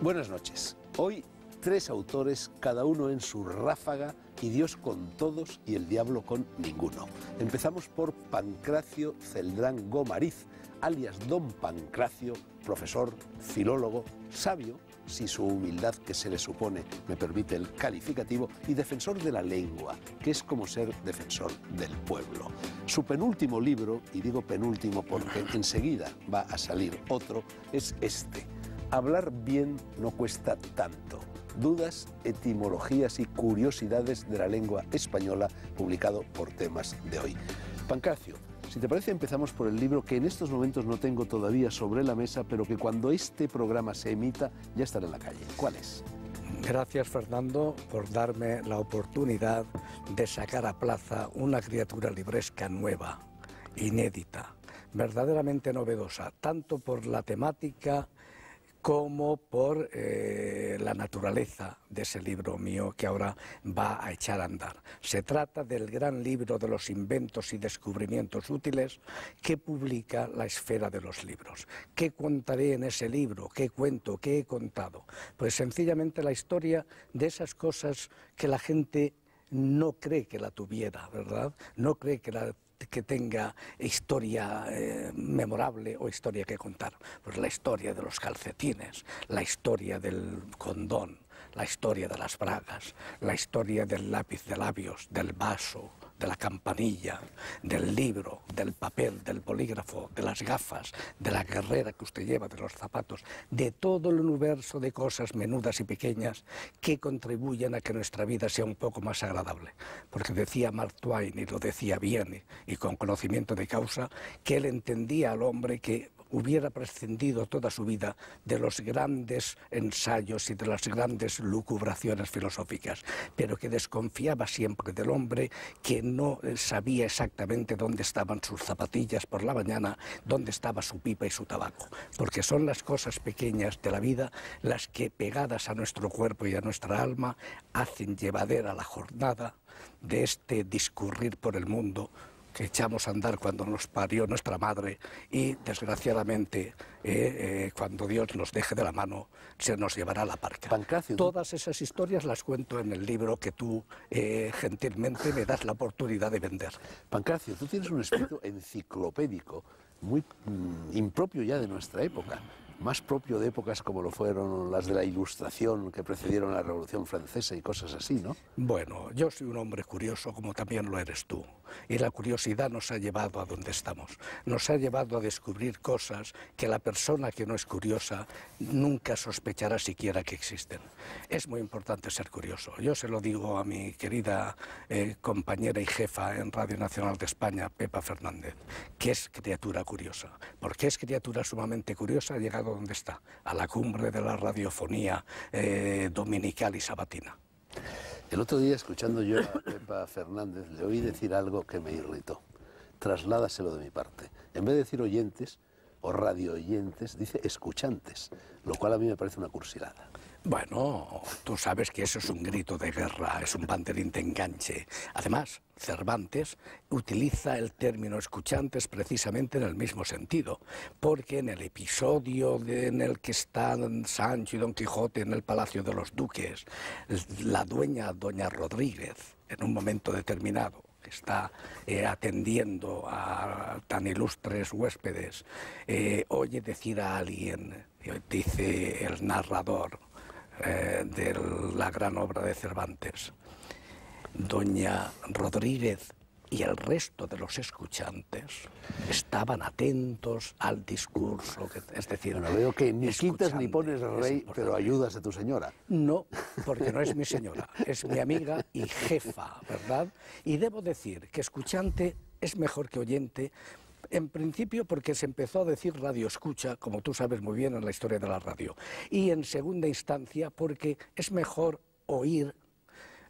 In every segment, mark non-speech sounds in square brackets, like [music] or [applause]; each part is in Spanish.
Buenas noches. Hoy tres autores, cada uno en su ráfaga, y Dios con todos y el diablo con ninguno. Empezamos por Pancracio Celdrán Gomariz, alias Don Pancracio, profesor, filólogo, sabio, si su humildad que se le supone me permite el calificativo, y defensor de la lengua, que es como ser defensor del pueblo. Su penúltimo libro, y digo penúltimo porque enseguida va a salir otro, es este, Hablar bien no cuesta tanto. Dudas, etimologías y curiosidades de la lengua española, publicado por temas de hoy. Pancracio, si te parece empezamos por el libro que en estos momentos no tengo todavía sobre la mesa, pero que cuando este programa se emita ya estará en la calle. ¿Cuál es? Gracias Fernando por darme la oportunidad de sacar a plaza una criatura libresca nueva, inédita, verdaderamente novedosa, tanto por la temática como por eh, la naturaleza de ese libro mío que ahora va a echar a andar. Se trata del gran libro de los inventos y descubrimientos útiles que publica la esfera de los libros. ¿Qué contaré en ese libro? ¿Qué cuento? ¿Qué he contado? Pues sencillamente la historia de esas cosas que la gente no cree que la tuviera, ¿verdad? No cree que la que tenga historia eh, memorable o historia que contar. Pues la historia de los calcetines, la historia del condón, la historia de las bragas, la historia del lápiz de labios, del vaso, de la campanilla, del libro, del papel, del polígrafo, de las gafas, de la carrera que usted lleva, de los zapatos, de todo el universo de cosas menudas y pequeñas que contribuyen a que nuestra vida sea un poco más agradable. Porque decía Mark Twain, y lo decía bien y con conocimiento de causa, que él entendía al hombre que hubiera prescindido toda su vida de los grandes ensayos y de las grandes lucubraciones filosóficas, pero que desconfiaba siempre del hombre que no eh, sabía exactamente dónde estaban sus zapatillas por la mañana, dónde estaba su pipa y su tabaco, porque son las cosas pequeñas de la vida las que pegadas a nuestro cuerpo y a nuestra alma hacen llevadera la jornada de este discurrir por el mundo que echamos a andar cuando nos parió nuestra madre y desgraciadamente eh, eh, cuando Dios nos deje de la mano se nos llevará la parca. Todas esas historias las cuento en el libro que tú eh, gentilmente me das la oportunidad de vender. Pancracio, tú tienes un espíritu enciclopédico muy mm, impropio ya de nuestra época más propio de épocas como lo fueron las de la Ilustración que precedieron a la Revolución Francesa y cosas así, ¿no? Bueno, yo soy un hombre curioso como también lo eres tú. Y la curiosidad nos ha llevado a donde estamos. Nos ha llevado a descubrir cosas que la persona que no es curiosa nunca sospechará siquiera que existen. Es muy importante ser curioso. Yo se lo digo a mi querida eh, compañera y jefa en Radio Nacional de España, Pepa Fernández, que es criatura curiosa. Porque es criatura sumamente curiosa, donde está, a la cumbre de la radiofonía eh, dominical y sabatina. El otro día, escuchando yo a Pepa Fernández, le oí decir algo que me irritó. Trasládaselo de mi parte. En vez de decir oyentes o radio oyentes, dice escuchantes, lo cual a mí me parece una cursilada. Bueno, tú sabes que eso es un grito de guerra, es un banderín de enganche. Además, Cervantes utiliza el término escuchantes precisamente en el mismo sentido, porque en el episodio en el que están Sancho y Don Quijote en el Palacio de los Duques, la dueña Doña Rodríguez, en un momento determinado, está eh, atendiendo a tan ilustres huéspedes, eh, oye decir a alguien, dice el narrador, eh, de la gran obra de Cervantes. Doña Rodríguez y el resto de los escuchantes estaban atentos al discurso. Que, es decir, No veo que ni quitas ni pones rey, pero ayudas a tu señora. No, porque no es mi [laughs] señora, es mi amiga y jefa, ¿verdad? Y debo decir que escuchante es mejor que oyente en principio porque se empezó a decir radio escucha, como tú sabes muy bien en la historia de la radio. Y en segunda instancia porque es mejor oír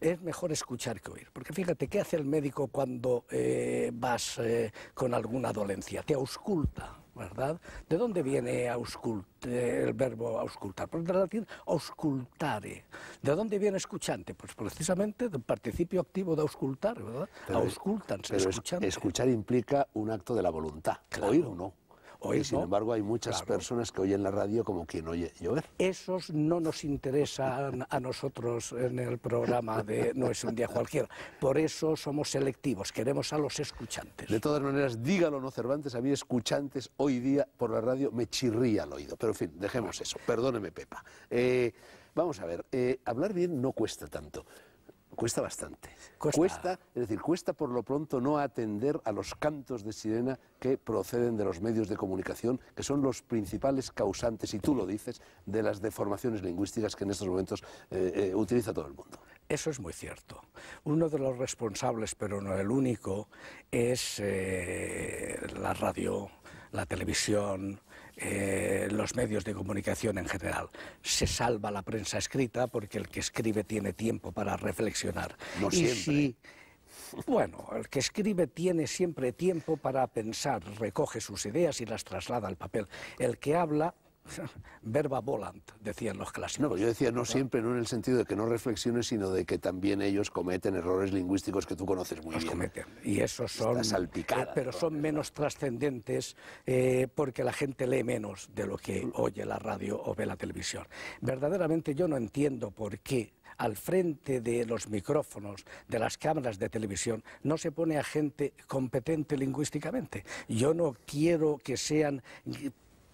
es mejor escuchar que oír. Porque fíjate, ¿qué hace el médico cuando eh, vas eh, con alguna dolencia? Te ausculta. ¿verdad? ¿De dónde viene el verbo auscultar? Por pues el latín, auscultare. ¿De dónde viene escuchante? Pues precisamente del participio activo de auscultar, ¿verdad? Auscultan, escuchar implica un acto de la voluntad, claro. oír o no. Hoy, sin embargo, hay muchas personas que oyen la radio como quien oye llover. Esos no nos interesan a nosotros en el programa de No es un día cualquiera. Por eso somos selectivos, queremos a los escuchantes. De todas maneras, dígalo no Cervantes, a mí escuchantes hoy día por la radio me chirría el oído. Pero en fin, dejemos eso. Perdóneme, Pepa. Eh, vamos a ver, eh, hablar bien no cuesta tanto. Cuesta bastante. Cuesta. es decir, cuesta por lo pronto no atender a los cantos de sirena que proceden de los medios de comunicación, que son los principales causantes, y tú lo dices, de las deformaciones lingüísticas que en estos momentos eh, eh, utiliza todo el mundo. Eso es muy cierto. Uno de los responsables, pero no el único, es eh, la radio, la televisión, eh, los medios de comunicación en general. Se salva la prensa escrita porque el que escribe tiene tiempo para reflexionar. y bueno, el que escribe tiene siempre tiempo para pensar, recoge sus ideas y las traslada al papel. El que habla [laughs] verba volant, decían los clásicos. No, yo decía no siempre, no en el sentido de que no reflexione, sino de que también ellos cometen errores lingüísticos que tú conoces muy los bien. cometen, y esos son... Eh, pero son menos trascendentes eh, porque la gente lee menos de lo que mm. oye la radio o ve la televisión. Verdaderamente yo no entiendo por qué al frente de los micrófonos, de las cámaras de televisión, no se pone a gente competente lingüísticamente. Yo no quiero que sean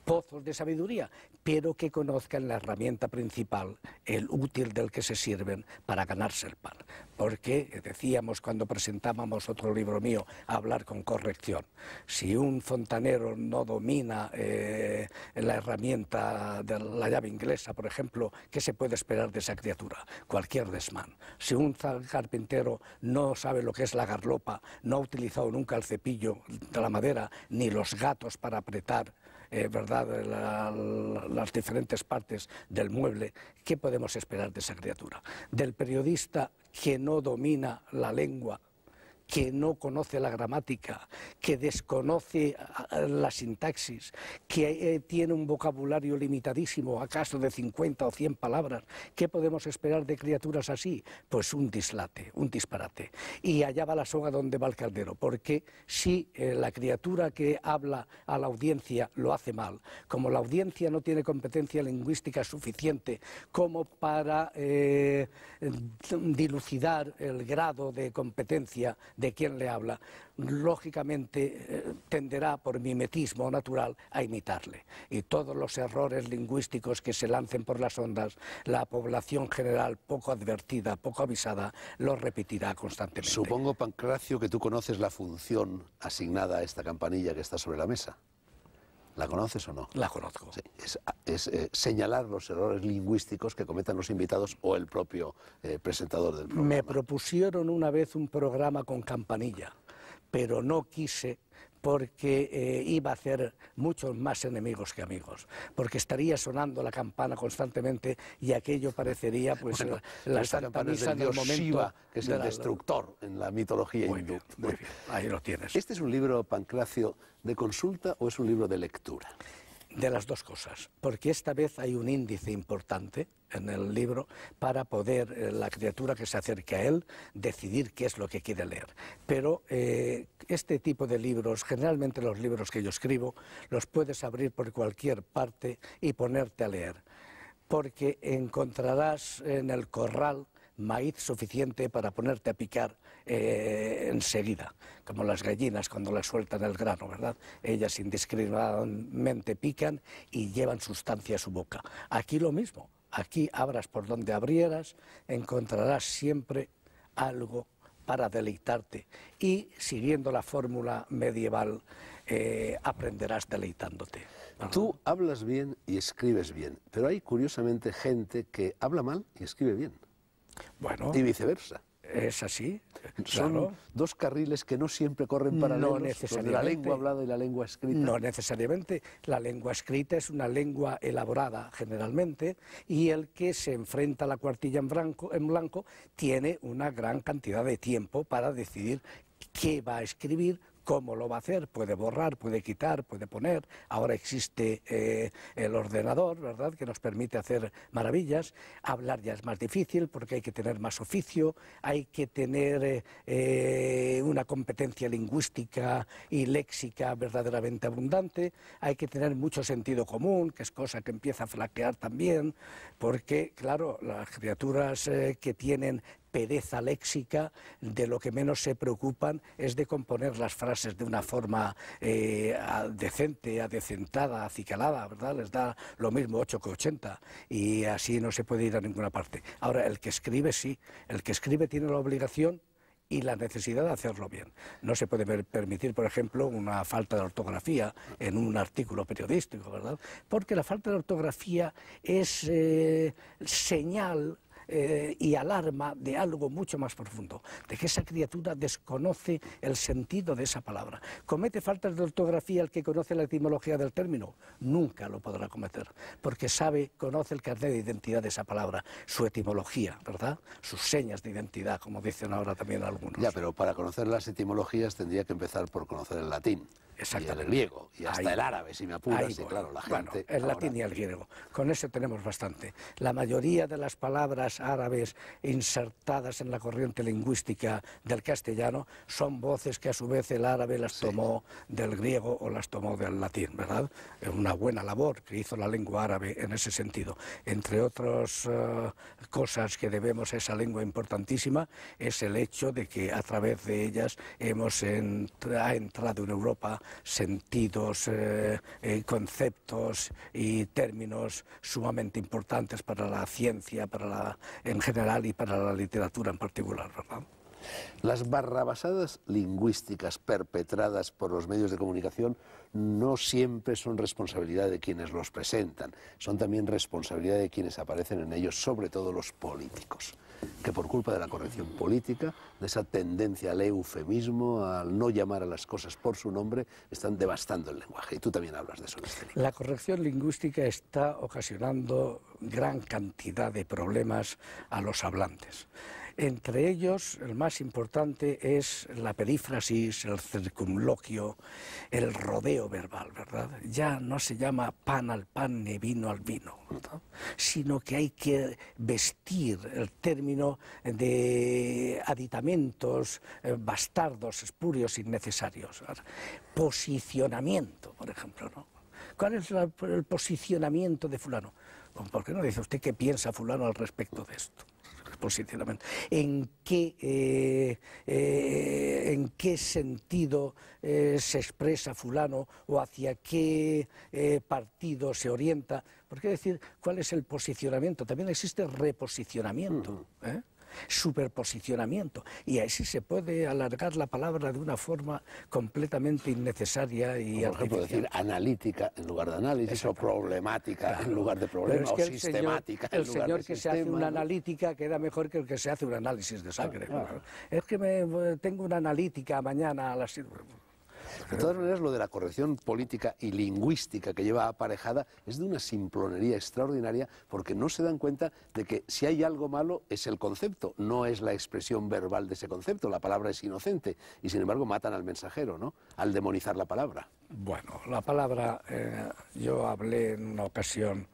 pozos de sabiduría, pero que conozcan la herramienta principal, el útil del que se sirven para ganarse el pan. Porque decíamos cuando presentábamos otro libro mío, hablar con corrección. Si un fontanero no domina eh, la herramienta de la llave inglesa, por ejemplo, ¿qué se puede esperar de esa criatura? Cualquier desmán. Si un carpintero no sabe lo que es la garlopa, no ha utilizado nunca el cepillo de la madera, ni los gatos para apretar eh, ¿verdad? las diferentes partes del mueble, ¿qué podemos esperar de esa criatura? Del periodista que no domina la lengua que no conoce la gramática, que desconoce la sintaxis, que eh, tiene un vocabulario limitadísimo, acaso de 50 o 100 palabras, ¿qué podemos esperar de criaturas así? Pues un dislate, un disparate. Y allá va la soga donde va el caldero, porque si eh, la criatura que habla a la audiencia lo hace mal, como la audiencia no tiene competencia lingüística suficiente como para eh, dilucidar el grado de competencia de quien le habla, lógicamente eh, tenderá por mimetismo natural a imitarle. Y todos los errores lingüísticos que se lancen por las ondas, la población general poco advertida, poco avisada, los repetirá constantemente. Supongo, Pancracio, que tú conoces la función asignada a esta campanilla que está sobre la mesa. ¿La conoces o no? La conozco. es, eh, señalar los errores lingüísticos que cometan los invitados o el propio eh, presentador del programa. Me propusieron una vez un programa con campanilla, pero no quise porque eh, iba a hacer muchos más enemigos que amigos, porque estaría sonando la campana constantemente y aquello parecería pues la, Santa Misa del, del Shiva, que es el destructor en la mitología muy ahí lo tienes. ¿Este es un libro, Pancracio, de consulta o es un libro de lectura? de las dos cosas, porque esta vez hay un índice importante en el libro para poder eh, la criatura que se acerque a él decidir qué es lo que quiere leer. Pero eh, este tipo de libros, generalmente los libros que yo escribo, los puedes abrir por cualquier parte y ponerte a leer, porque encontrarás en el corral maíz suficiente para ponerte a picar eh, enseguida, como las gallinas cuando las sueltan el grano, ¿verdad? Ellas indiscriminadamente pican y llevan sustancia a su boca. Aquí lo mismo, aquí abras por donde abrieras, encontrarás siempre algo para deleitarte y siguiendo la fórmula medieval eh, aprenderás deleitándote. Tú hablas bien y escribes bien, pero hay curiosamente gente que habla mal y escribe bien. Bueno, y viceversa. Es así. Son dos carriles que no siempre corren para No La lengua hablada y la lengua escrita. No necesariamente. La lengua escrita es una lengua elaborada generalmente y el que se enfrenta a la cuartilla en blanco, en blanco tiene una gran cantidad de tiempo para decidir qué va a escribir, cómo lo va a hacer, puede borrar, puede quitar, puede poner, ahora existe eh, el ordenador, ¿verdad?, que nos permite hacer maravillas, hablar ya es más difícil porque hay que tener más oficio, hay que tener eh, una competencia lingüística y léxica verdaderamente abundante, hay que tener mucho sentido común, que es cosa que empieza a flaquear también, porque, claro, las criaturas eh, que tienen pereza léxica, de lo que menos se preocupan es de componer las frases de una forma eh, decente, adecentada, acicalada, ¿verdad? Les da lo mismo 8 que 80 y así no se puede ir a ninguna parte. Ahora, el que escribe sí, el que escribe tiene la obligación y la necesidad de hacerlo bien. No se puede permitir, por ejemplo, una falta de ortografía en un artículo periodístico, ¿verdad? Porque la falta de ortografía es eh, señal eh, y alarma de algo mucho más profundo, de que esa criatura desconoce el sentido de esa palabra. ¿Comete faltas de ortografía el que conoce la etimología del término? Nunca lo podrá cometer, porque sabe, conoce el carnet de identidad de esa palabra, su etimología, ¿verdad? Sus señas de identidad, como dicen ahora también algunos. Ya, pero para conocer las etimologías tendría que empezar por conocer el latín. Y el griego, y hasta el árabe, si me apuras, claro, la gente... el latín y el griego, con eso tenemos bastante. La mayoría de las palabras árabes insertadas en la corriente lingüística del castellano son voces que a su vez el árabe las tomó del griego o las tomó del latín, ¿verdad? Es Una buena labor que hizo la lengua árabe en ese sentido. Entre otras eh, cosas que debemos a esa lengua importantísima es el hecho de que a través de ellas hemos ha entrado en Europa sentidos, eh, eh, conceptos y términos sumamente importantes para la ciencia, para la en general y para la literatura en particular, ¿verdad? Las barrabasadas lingüísticas perpetradas por los medios de comunicación no siempre son responsabilidad de quienes los presentan, son también responsabilidad de quienes aparecen en ellos, sobre todo los políticos que por culpa de la corrección política, de esa tendencia al eufemismo, al no llamar a las cosas por su nombre, están devastando el lenguaje. Y tú también hablas de eso este La corrección lingüística está ocasionando gran cantidad de problemas a los hablantes. Entre ellos, el más importante es la perífrasis, el circunloquio, el rodeo verbal, ¿verdad? Ya no se llama pan al pan ni vino al vino, ¿verdad? Sino que hay que vestir el término de aditamentos eh, bastardos, espurios, innecesarios. Posicionamiento, por ejemplo, ¿no? ¿Cuál es el posicionamiento de fulano? Pues, ¿Por qué no dice usted qué piensa fulano al respecto de esto? Posicionamiento. ¿En qué, eh, eh, en qué sentido eh, se expresa fulano o hacia qué partido se orienta? Porque decir, ¿cuál es el posicionamiento? También existe reposicionamiento superposicionamiento. Y así se puede alargar la palabra de una forma completamente innecesaria y Por ejemplo, decir analítica en lugar de análisis o problemática en lugar de problema o el sistemática señor, en lugar de El señor que se hace una analítica queda mejor que el que se hace un análisis de sangre. Ah, es que eh, tengo una analítica mañana a las... De todas maneras, lo de la corrección política y lingüística que lleva aparejada es de una simplonería extraordinaria porque no se dan cuenta de que si hay algo malo es el concepto, no es la expresión verbal de ese concepto. La palabra es inocente y, sin embargo, matan al mensajero, ¿no? Al demonizar la palabra. Bueno, la palabra, eh, yo hablé en una ocasión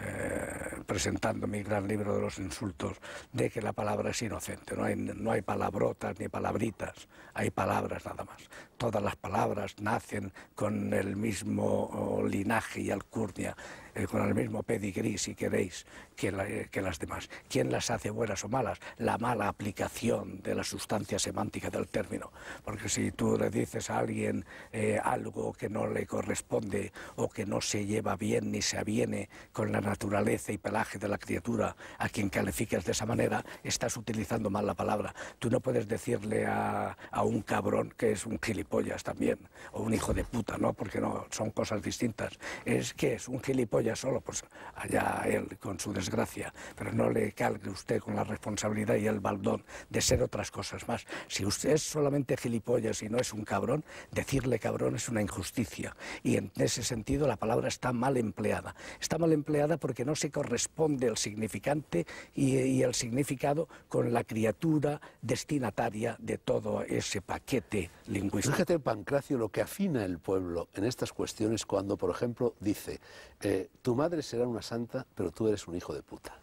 eh, presentando mi gran libro de los insultos, de que la palabra es inocente. No hay, no hay palabrotas ni palabritas, hay palabras nada más. Todas las palabras nacen con el mismo oh, linaje y alcurnia. Eh, con el mismo pedigrí, si queréis, eh, que, las demás. ¿Quién las hace buenas o malas? La mala aplicación de la sustancia semántica del término. Porque si tú le dices a alguien eh, algo que no le corresponde o que no se lleva bien ni se aviene con la naturaleza y pelaje de la criatura a quien calificas de esa manera, estás utilizando mal la palabra. Tú no puedes decirle a, a un cabrón que es un gilipollas también, o un hijo de puta, ¿no? Porque no, son cosas distintas. Es que es un gilipollas solo, pues allá él con su desgracia, pero no le cargue usted con la responsabilidad y el baldón de ser otras cosas más. Si usted es solamente gilipollas y no es un cabrón, decirle cabrón es una injusticia. Y en ese sentido la palabra está mal empleada. Está mal empleada porque no se corresponde el significante y, y el significado con la criatura destinataria de todo ese paquete lingüístico. Fíjate, Pancracio, lo que afina el pueblo en estas cuestiones cuando, por ejemplo, dice eh, tu madre será una santa, pero tú eres un hijo de puta.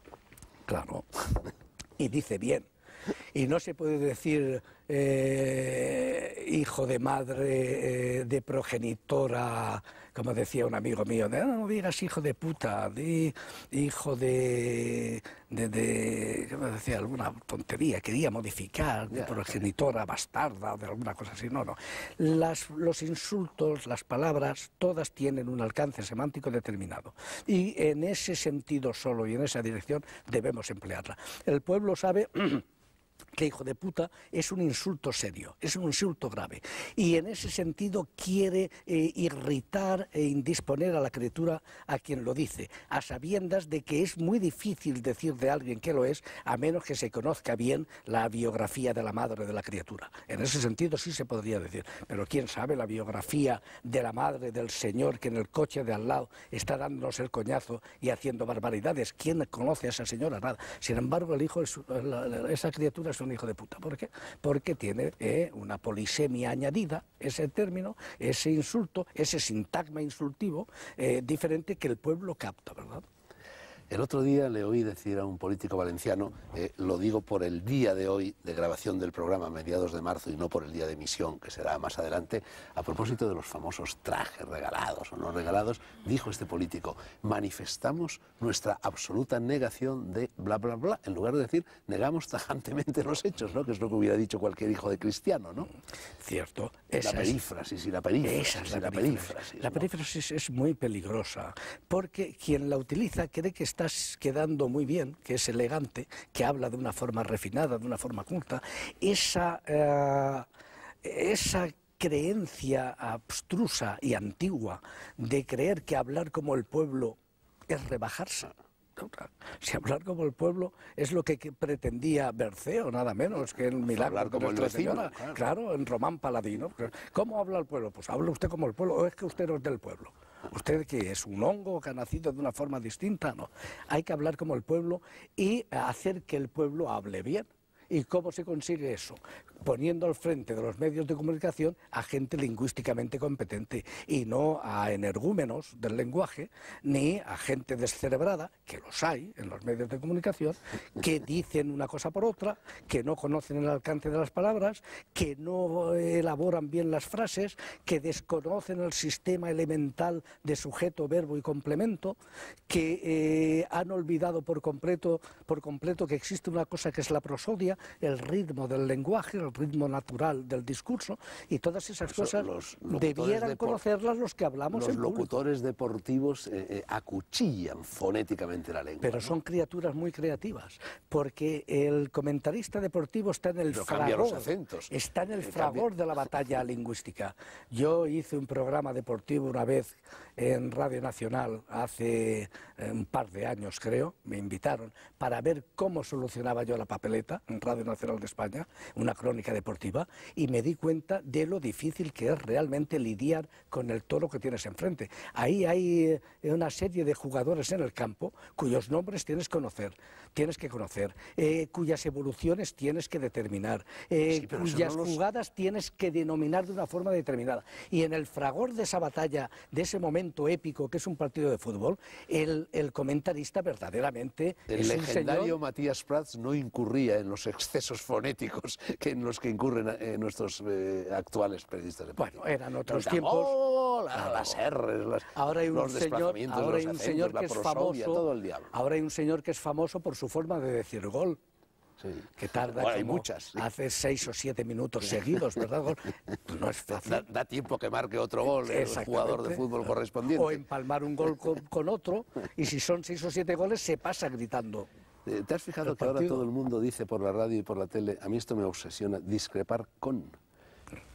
Claro. [laughs] y dice bien. Y no se puede decir eh, hijo de madre, eh, de progenitora, como decía un amigo mío, de, ah, no digas hijo de puta, hijo de, de, de decía alguna tontería, quería modificar, de progenitora bastarda de alguna cosa así, no, no. Las, los insultos, las palabras, todas tienen un alcance semántico determinado y en ese sentido solo y en esa dirección debemos emplearla. El pueblo sabe... [clears throat] que hijo de puta es un insulto serio, es un insulto grave. Y en ese sentido quiere eh, irritar e indisponer a la criatura a quien lo dice, a sabiendas de que es muy difícil decir de alguien que lo es, a menos que se conozca bien la biografía de la madre de la criatura. En ese sentido sí se podría decir, pero quién sabe la biografía de la madre del señor que en el coche de al lado está dándonos el coñazo y haciendo barbaridades. ¿Quién conoce a esa señora? Nada. Sin embargo, el hijo, esa criatura es un hijo de puta. ¿Por qué? Porque tiene eh, una polisemia añadida, ese término, ese insulto, ese sintagma insultivo eh, diferente que el pueblo capta, ¿verdad? El otro día le oí decir a un político valenciano, eh, lo digo por el día de hoy de grabación del programa, mediados de marzo, y no por el día de emisión, que será más adelante, a propósito de los famosos trajes regalados o no regalados, dijo este político, manifestamos nuestra absoluta negación de bla, bla, bla, en lugar de decir, negamos tajantemente los hechos, ¿no? que es lo que hubiera dicho cualquier hijo de cristiano, ¿no? Cierto. la perífrasis y la perífrasis. Esa la, perífrasis. La perífrasis es muy peligrosa, porque quien la utiliza cree que está quedando muy bien, que es elegante, que habla de una forma refinada, de una forma culta, esa, eh, esa creencia abstrusa y antigua de creer que hablar como el pueblo es rebajarse. Si hablar como el pueblo es lo que pretendía Berceo, nada menos que el pues milagro hablar como el vecino, claro. claro. en Román Paladino. Pues, ¿Cómo habla el pueblo? Pues habla usted como el pueblo, o es que usted no es del pueblo. ¿Usted que es? ¿Un hongo que ha nacido de una forma distinta? No. Hay que hablar como el pueblo y hacer que el pueblo hable bien. ¿Y cómo se consigue eso? Poniendo al frente de los medios de comunicación a gente lingüísticamente competente y no a energúmenos del lenguaje ni a gente descerebrada, que los hay en los medios de comunicación, que dicen una cosa por otra, que no conocen el alcance de las palabras, que no elaboran bien las frases, que desconocen el sistema elemental de sujeto, verbo y complemento, que eh, han olvidado por completo, por completo que existe una cosa que es la prosodia, el ritmo del lenguaje, el ritmo natural del discurso, y todas esas cosas debieran conocerlas los que hablamos los locutores deportivos eh, eh, acuchillan fonéticamente la lengua. Pero son criaturas muy creativas, porque el comentarista deportivo está en el Pero fragor, está en el eh, fragor de la batalla [laughs] lingüística. Yo hice un programa deportivo una vez en Radio Nacional hace un par de años, creo, me invitaron para ver cómo solucionaba yo la papeleta Radio Nacional de España, una crónica deportiva, y me di cuenta de lo difícil que es realmente lidiar con el toro que tienes enfrente. Ahí hay eh, una serie de jugadores en el campo cuyos nombres tienes, conocer, tienes que conocer, eh, cuyas evoluciones tienes que determinar, eh, cuyas jugadas tienes que denominar de una forma determinada. Y en el fragor de esa batalla, de ese momento épico que es un partido de fútbol, el, el comentarista verdaderamente... El es legendario Matías Prats no incurría en los excesos fonéticos [laughs] que en los que incurren eh, nuestros eh, actuales periodistas de Bueno, eran otros tiempos. Oh, las R's, las, ahora hay un señor, ahora hay un señor que es famoso, todo el Ahora hay un señor que es famoso por su forma de decir gol. Sí. que tarda hay muchas, hace seis o siete minutos seguidos, ¿verdad? Gol? No es Da, tiempo que marque otro gol eh, el jugador de fútbol correspondiente. O empalmar un gol con, con, otro, y si son seis o siete goles, se pasa gritando. Eh, ¿Te has fijado que ahora todo el mundo dice por la radio y por la tele, a mí esto me obsesiona, discrepar con?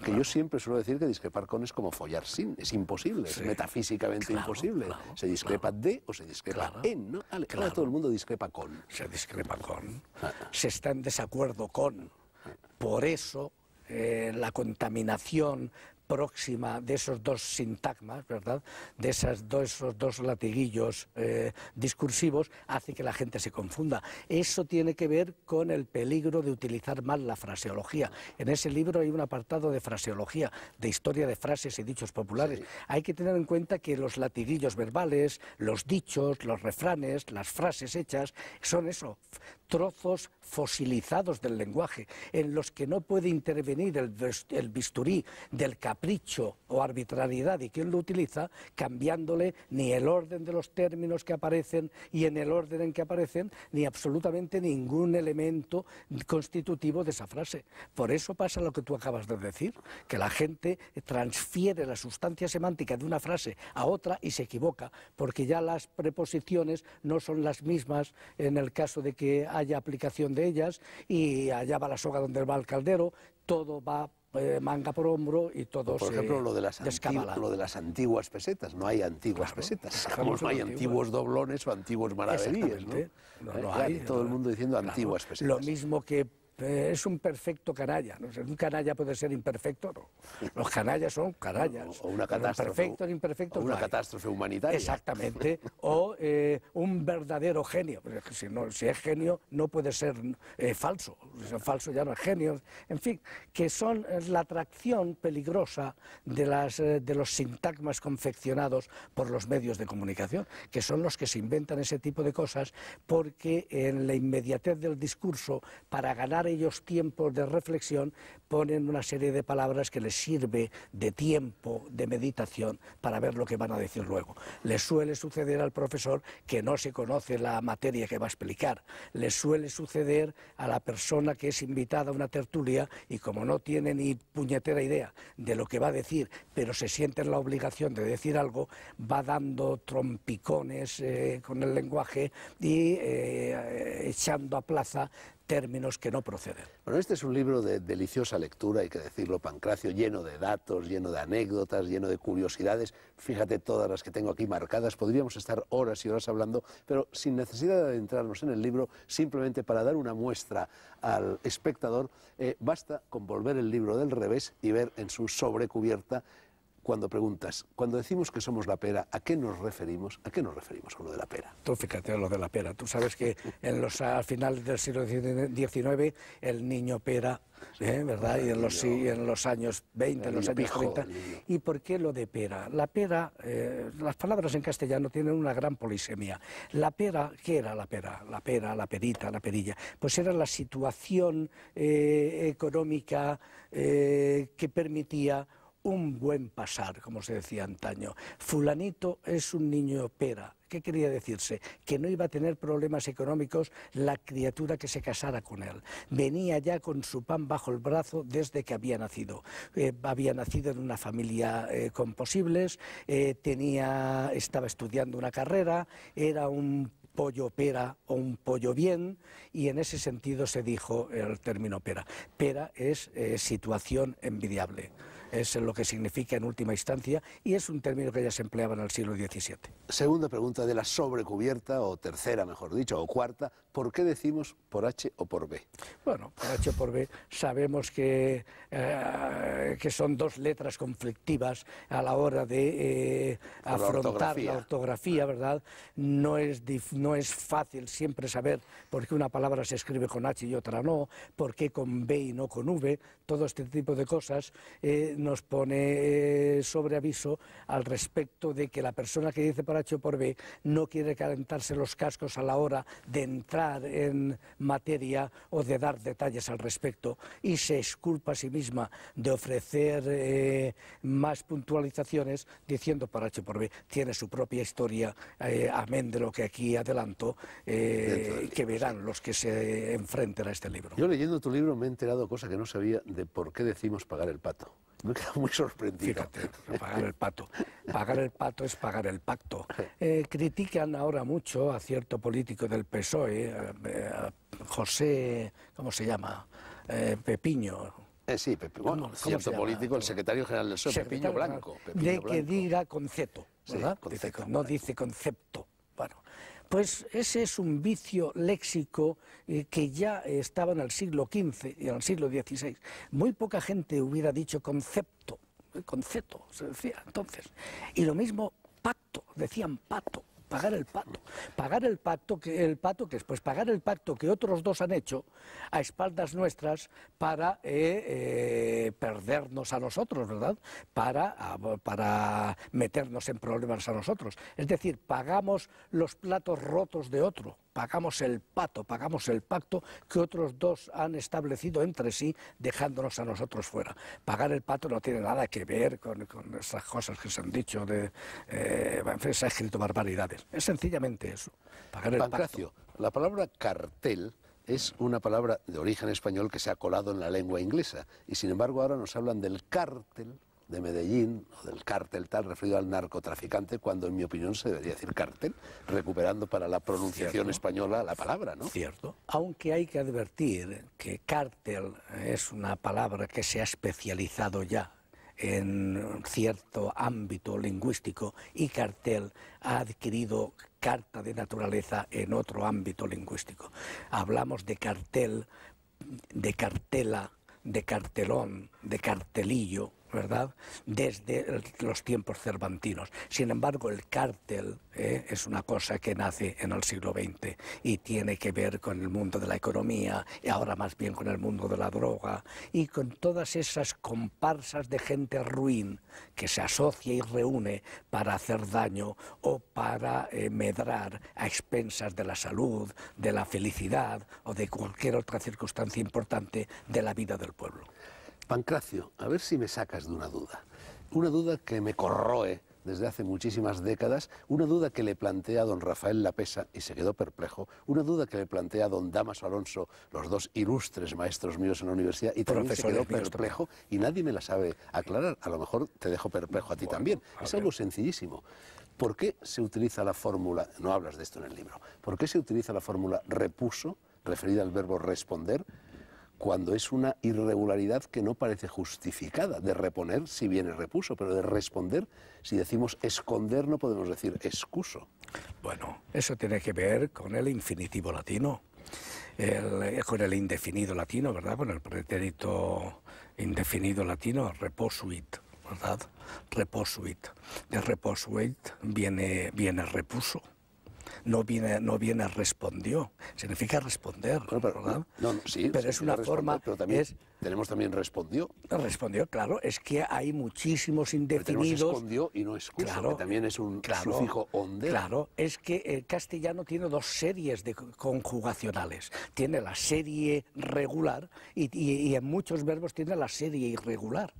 Que yo siempre suelo decir que discrepar con es como follar sin, es imposible, es metafísicamente imposible. se discrepa de o se discrepa en, ¿no? ahora todo el mundo discrepa con. Se discrepa con, ah. se está en desacuerdo con. Ah. Por eso eh, la contaminación próxima de esos dos sintagmas, ¿verdad? De esas esos dos latiguillos eh, discursivos hace que la gente se confunda. Eso tiene que ver con el peligro de utilizar mal la fraseología. En ese libro hay un apartado de fraseología, de historia de frases y dichos populares. Hay que tener en cuenta que los latiguillos verbales, los dichos, los refranes, las frases hechas, son eso, trozos fosilizados del lenguaje, en los que no puede intervenir el, bisturí del capricho o arbitrariedad de quien lo utiliza, cambiándole ni el orden de los términos que aparecen y en el orden en que aparecen, ni absolutamente ningún elemento constitutivo de esa frase. Por eso pasa lo que tú acabas de decir, que la gente transfiere la sustancia semántica de una frase a otra y se equivoca, porque ya las preposiciones no son las mismas en el caso de que haya aplicación de ellas y allá va la soga donde va el caldero, todo va eh, manga por hombro y todo Por ejemplo, lo de, las lo de las antiguas pesetas, no hay antiguas pesetas, no hay antiguos doblones o antiguos maravillas, ¿no? No, eh, hay, todo el mundo diciendo antiguas pesetas. Lo mismo que eh, es un perfecto canalla. Un canalla puede ser imperfecto, Los canallas son canallas. O una catástrofe. una catástrofe humanitaria. Exactamente. [laughs] o eh, un verdadero genio. Pues si, es genio, no puede ser eh, falso. Si es falso ya no es genio. En fin, que son la atracción peligrosa de, de los sintagmas confeccionados por los medios de comunicación, que son los que se inventan ese tipo de cosas porque en la inmediatez del discurso, para ganar ellos tiempos de reflexión, ponen una serie de palabras que les sirve de tiempo de meditación para ver lo que van a decir luego. Le suele suceder al profesor que no se conoce la materia que va a explicar. Le suele suceder a la persona que es invitada a una tertulia y como no tiene ni puñetera idea de lo que va a decir, pero se siente en la obligación de decir algo, va dando trompicones eh, con el lenguaje y eh, echando a plaza términos que no proceden. Bueno, este es un libro de deliciosa lectura, hay que decirlo, Pancracio, lleno de datos, lleno de anécdotas, lleno de curiosidades. Fíjate todas las que tengo aquí marcadas, podríamos estar horas y horas hablando, pero sin necesidad de adentrarnos en el libro, simplemente para dar una muestra al espectador, eh, basta con volver el libro del revés y ver en su sobrecubierta cuando preguntas, cuando decimos que somos la pera, ¿a qué nos referimos? ¿A qué nos referimos con lo de la pera? Tú fíjate lo de la pera. Tú sabes que [laughs] en los, al final del siglo XIX el niño pera, ¿eh? ah, ¿verdad? Y en, los, en los años 20, en los años 30. ¿Y por qué lo de pera? La pera, eh, las palabras en castellano tienen una gran polisemia. La pera, ¿qué era la pera? La pera, la perita, la perilla. Pues era la situación eh, económica que permitía un buen pasar, como se decía antaño. Fulanito es un niño pera. ¿Qué quería decirse? Que no iba a tener problemas económicos la criatura que se casara con él. Venía ya con su pan bajo el brazo desde que había nacido. Eh, había nacido en una familia eh, con posibles, eh, tenía, estaba estudiando una carrera, era un pollo pera o un pollo bien, y en ese sentido se dijo el término pera. Pera es situación envidiable es lo que significa en última instancia y es un término que ya se empleaba en el siglo XVII. Segunda pregunta de la sobrecubierta, o tercera mejor dicho, o cuarta, ¿Por qué decimos por H o por B? Bueno, por H o por B sabemos que, eh, que son dos letras conflictivas a la hora de eh, afrontar la ortografía. ¿verdad? No es, no es fácil siempre saber por qué una palabra se escribe con H y otra no, por qué con B y no con V. Todo este tipo de cosas eh, nos pone sobre aviso al respecto de que la persona que dice por H o por B no quiere calentarse los cascos a la hora de entrar en materia o de dar detalles al respecto y se exculpa a sí misma de ofrecer eh, más puntualizaciones diciendo para H por B, tiene su propia historia, eh, amén de lo que aquí adelanto, eh, que verán los que se enfrenten a este libro. Yo leyendo tu libro me he enterado cosas que no sabía de por qué decimos pagar el pato. Me [laughs] quedo muy sorprendido. Fíjate, pagar el pato. Pagar el pato es pagar el pacto. [laughs] Eh, critican ahora mucho a cierto político del PSOE, eh, eh, José, ¿cómo se llama? Pepiño. Eh, sí, Pepiño. bueno, cierto político, el secretario general del PSOE, Pepiño Blanco. de que diga concepto, ¿verdad? No dice concepto. Bueno, pues ese es un vicio léxico eh, que ya estaba en el siglo XV y en el siglo XVI. Muy poca gente hubiera dicho concepto, eh, concepto se decía entonces. Y lo mismo pacto, decían pato pagar el pacto, pagar el pacto que el pato que es, pues pagar el pacto que otros dos han hecho a espaldas nuestras para eh, eh, perdernos a nosotros, ¿verdad? Para, para meternos en problemas a nosotros. Es decir, pagamos los platos rotos de otro pagamos el pato, pagamos el pacto que otros dos han establecido entre sí, dejándonos a nosotros fuera. Pagar el pato no tiene nada que ver con, esas cosas que se han dicho, de, eh, en fin, se ha escrito barbaridades. Es sencillamente eso, pagar el pacto. La palabra cartel es una palabra de origen español que se ha colado en la lengua inglesa y sin embargo ahora nos hablan del cártel de Medellín o del cártel tal, referido al narcotraficante, cuando en mi opinión se debería decir cártel, recuperando para la pronunciación española la palabra, ¿no? Cierto. Aunque hay que advertir que cártel es una palabra que se ha especializado ya en cierto ámbito lingüístico y cartel ha adquirido carta de naturaleza en otro ámbito lingüístico. Hablamos de cartel, de cartela, de cartelón, de cartelillo, ¿verdad? Desde los tiempos cervantinos. Sin embargo, el cártel eh, es una cosa que nace en el siglo XX y tiene que ver con el mundo de la economía y ahora más bien con el mundo de la droga y con todas esas comparsas de gente ruin que se asocia y reúne para hacer daño o para eh, medrar a expensas de la salud, de la felicidad o de cualquier otra circunstancia importante de la vida del pueblo. Pancracio, a ver si me sacas de una duda. Una duda que me corroe desde hace muchísimas décadas, una duda que le plantea a don Rafael Lapesa y se quedó perplejo, una duda que le plantea a don Damaso Alonso, los dos ilustres maestros míos en la universidad, y también se quedó perplejo y nadie me la sabe aclarar. A lo mejor te dejo perplejo a ti también. es algo sencillísimo. ¿Por qué se utiliza la fórmula, no hablas de esto en el libro, por qué se utiliza la fórmula repuso, referida al verbo responder, cuando es una irregularidad que no parece justificada, de reponer si viene repuso, pero de responder, si decimos esconder no podemos decir excuso. Bueno, eso tiene que ver con el infinitivo latino, el, eh, con el indefinido latino, ¿verdad? Con el pretérito indefinido latino, reposuit, ¿verdad? Reposuit. De reposuit viene, viene repuso no viene, no viene respondió. Significa responder, pero, pero es una forma, tenemos también respondió. Respondió, claro, es que hay muchísimos indefinidos. Respondió y no es claro, también es un sufijo onde. Claro, es que el castellano tiene dos series de conjugacionales. Tiene la serie regular y, en muchos verbos tiene la serie irregular.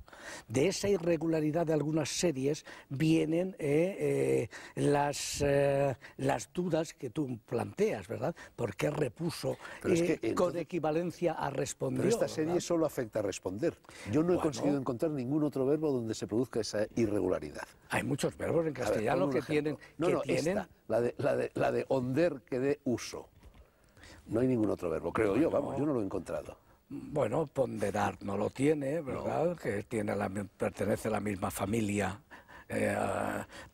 De esa irregularidad de algunas series vienen eh, eh, las, eh, las dudas que tú planteas, ¿verdad? ¿Por qué repuso con equivalencia a responder? esta serie solo afecta responder. Yo no he conseguido encontrar ningún otro verbo donde se produzca esa irregularidad. Hay muchos verbos en castellano que tienen... No, no, la, de, la, que de uso. No hay ningún otro verbo, creo yo, vamos, yo no lo he encontrado. Bueno, ponderar no lo tiene, ¿verdad? Que tiene la, pertenece a la misma familia eh,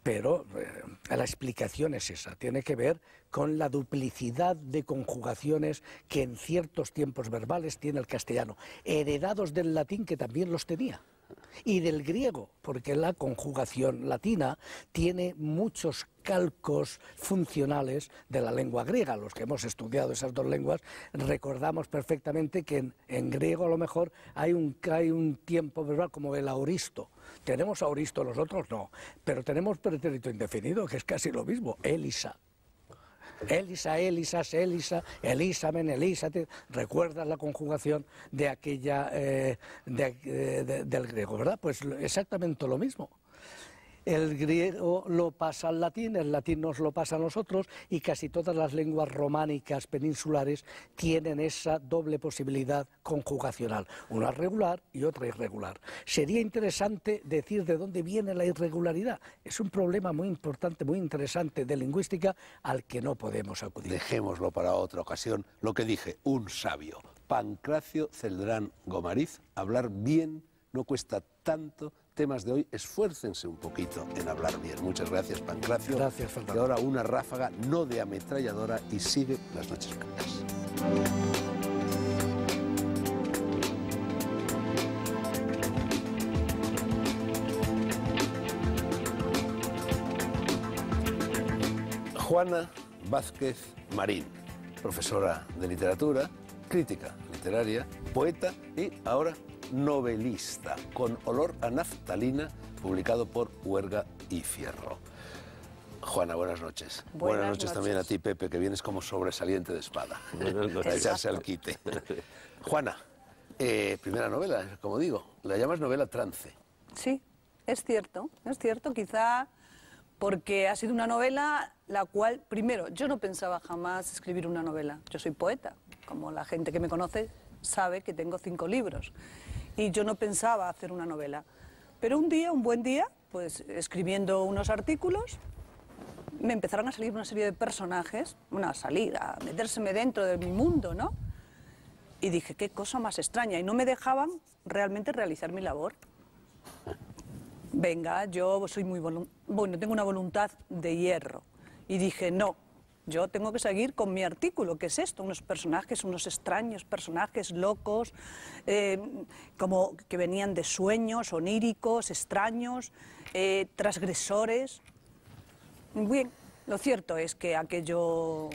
pero eh, la explicación es esa, tiene que ver con la duplicidad de conjugaciones que en ciertos tiempos verbales tiene el castellano, heredados del latín que también los tenía y del griego, porque la conjugación latina tiene muchos calcos funcionales de la lengua griega. Los que hemos estudiado esas dos lenguas recordamos perfectamente que en, griego a lo mejor hay un, hay un tiempo verbal como el auristo. Tenemos auristo, los otros no, pero tenemos pretérito indefinido, que es casi lo mismo, elisa. Elisa, Elisa, Elisa, Elisamen, te recuerdas la conjugación de aquella, eh, eh, del griego, ¿verdad? Pues exactamente lo mismo el griego lo pasa al latín, el latín nos lo pasa a nosotros y casi todas las lenguas románicas peninsulares tienen esa doble posibilidad conjugacional, una regular y otra irregular. Sería interesante decir de dónde viene la irregularidad. Es un problema muy importante, muy interesante de lingüística al que no podemos acudir. Dejémoslo para otra ocasión. Lo que dije, un sabio, Pancracio Celdrán Gomariz, hablar bien no cuesta tanto temas de hoy, esfuércense un poquito en hablar bien. Muchas gracias, Pancracio. Gracias, Fernando. Y ahora una ráfaga no de ametralladora y sigue las noches claras. Juana Vázquez Marín, profesora de literatura, crítica literaria, poeta y ahora novelista, con olor a naftalina, publicado por Huerga y Fierro. Juana, buenas noches. Buenas, noches, también a ti, Pepe, que vienes como sobresaliente de espada. [laughs] a echarse al quite. Juana, eh, primera novela, como digo, la llamas novela trance. Sí, es cierto, es cierto, quizá porque ha sido una novela la cual, primero, yo no pensaba jamás escribir una novela. Yo soy poeta, como la gente que me conoce sabe que tengo cinco libros y yo no pensaba hacer una novela. Pero un día, un buen día, pues escribiendo unos artículos, me empezaron a salir una serie de personajes, una salida, a metérseme dentro de mi mundo, ¿no? Y dije, qué cosa más extraña, y no me dejaban realmente realizar mi labor. Venga, yo soy muy bueno, tengo una voluntad de hierro. Y dije, no, yo tengo que seguir con mi artículo, que es esto, unos personajes, unos extraños personajes locos, eh, como que venían de sueños, oníricos, extraños, eh, transgresores. Bien, lo cierto es que aquello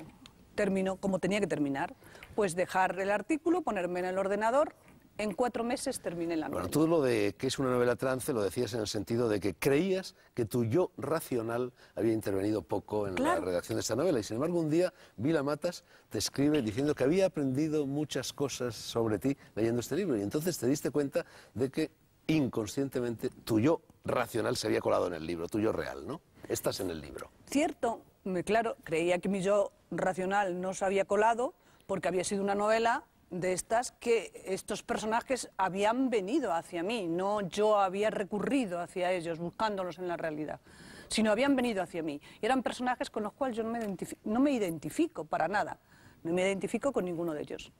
terminó como tenía que terminar, pues dejar el artículo, ponerme en el ordenador en cuatro meses terminé la novela. Bueno, tú lo de que es una novela trance lo decías en el sentido de que creías que tu yo racional había intervenido poco en la redacción de esta novela. Y sin embargo, un día Vila Matas te escribe diciendo que había aprendido muchas cosas sobre ti leyendo este libro. Y entonces te diste cuenta de que inconscientemente tu yo racional se había colado en el libro, tu yo real, ¿no? Estás en el libro. Cierto, claro, creía que mi yo racional no se había colado porque había sido una novela de estas que estos personajes habían venido hacia mí, no yo había recurrido hacia ellos buscándolos en la realidad, sino habían venido hacia mí. Y eran personajes con los cuales yo no me, identifico, no me identifico para nada, no me identifico con ninguno de ellos.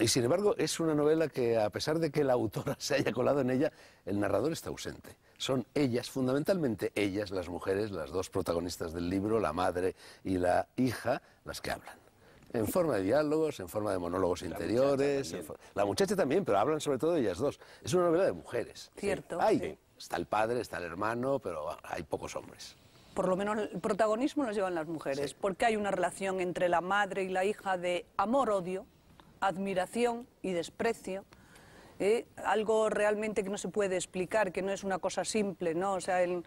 y sin embargo es una novela que a pesar de que la autora [laughs] se haya colado en ella, el narrador está ausente. Son ellas, fundamentalmente ellas, las mujeres, las dos protagonistas del libro, la madre y la hija, las que hablan. En forma de diálogos, en forma de monólogos interiores. la muchacha también, pero hablan sobre todo ellas dos. Es una novela de mujeres. Cierto. Está el padre, está el hermano, pero hay pocos hombres. Por lo menos el protagonismo lo llevan las mujeres, porque hay una relación entre la madre y la hija de amor-odio, admiración y desprecio. ¿eh? algo realmente que no se puede explicar, que no es una cosa simple, ¿no? O sea, el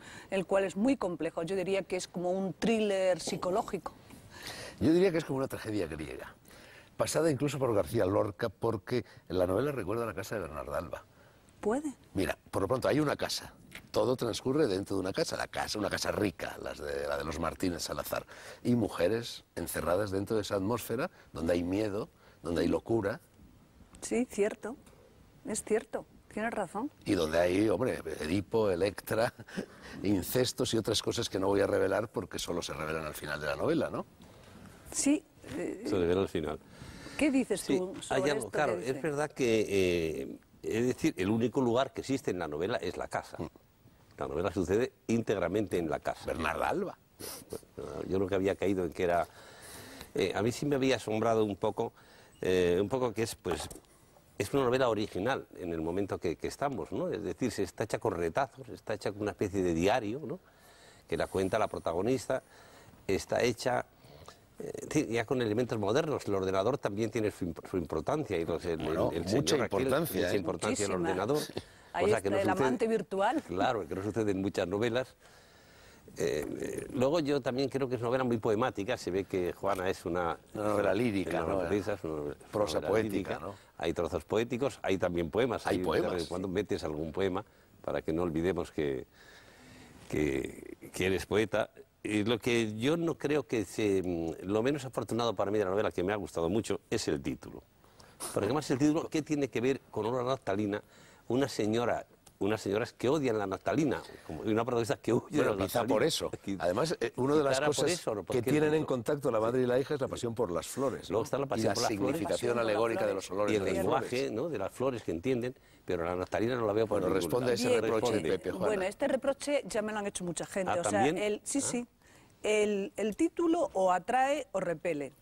cual es muy complejo. Yo diría que es como un thriller psicológico. Yo diría que es como una tragedia griega, pasada incluso por García Lorca, porque la novela recuerda a la casa de Bernardo Alba. Puede. Mira, por lo pronto hay una casa. Todo transcurre dentro de una casa, la casa, una casa rica, las de, la de los Martínez Salazar. Y mujeres encerradas dentro de esa atmósfera donde hay miedo, donde hay locura. Sí, cierto. Es cierto. Tienes razón. Y donde hay, hombre, Edipo, Electra, [laughs] incestos y otras cosas que no voy a revelar porque solo se revelan al final de la novela, ¿no? Sí. Eh, le al final. ¿Qué dices tú Claro, es verdad que, eh, es decir, el único lugar que existe en la novela es la casa. Mm. La novela sucede íntegramente en la casa. Bernarda Alba. yo lo que había caído en que era... Eh, a mí sí me había asombrado un poco, un poco que es, pues, es una novela original en el momento que, estamos, ¿no? Es decir, se está hecha con retazos, está hecha con una especie de diario, ¿no? Que la cuenta la protagonista, está hecha eh, ya con elementos modernos, el ordenador también tiene su, importancia y los, el, importancia, ¿eh? importancia el ordenador. [laughs] que no el sucede, amante virtual. Claro, que no sucede en muchas novelas. Eh, luego yo también creo que es novela muy poemática, se ve que Juana es una... novela lírica, prosa poética, Hay trozos poéticos, hay también poemas. Hay, poemas. Cuando metes algún poema, para que no olvidemos que, que eres poeta, y eh, lo que yo no creo que sea mm, lo menos afortunado para mí de la novela, que me ha gustado mucho, es el título. Porque además el título, ¿qué tiene que ver con una naftalina? Una señora unas señoras que odian la naftalina y una protagonista que huye quizá por eso. Además, eh, una de las cosas que tienen en contacto la madre y la hija es la pasión por las flores. Luego está la pasión y la significación alegórica de los olores. Y el lenguaje ¿no? de las flores que entienden, pero la naftalina no la veo por Bueno, responde a ese reproche, de Pepe Bueno, este reproche ya me lo han hecho mucha gente. Ah, o sea, el, sí, ah. sí. El, el título o atrae o repele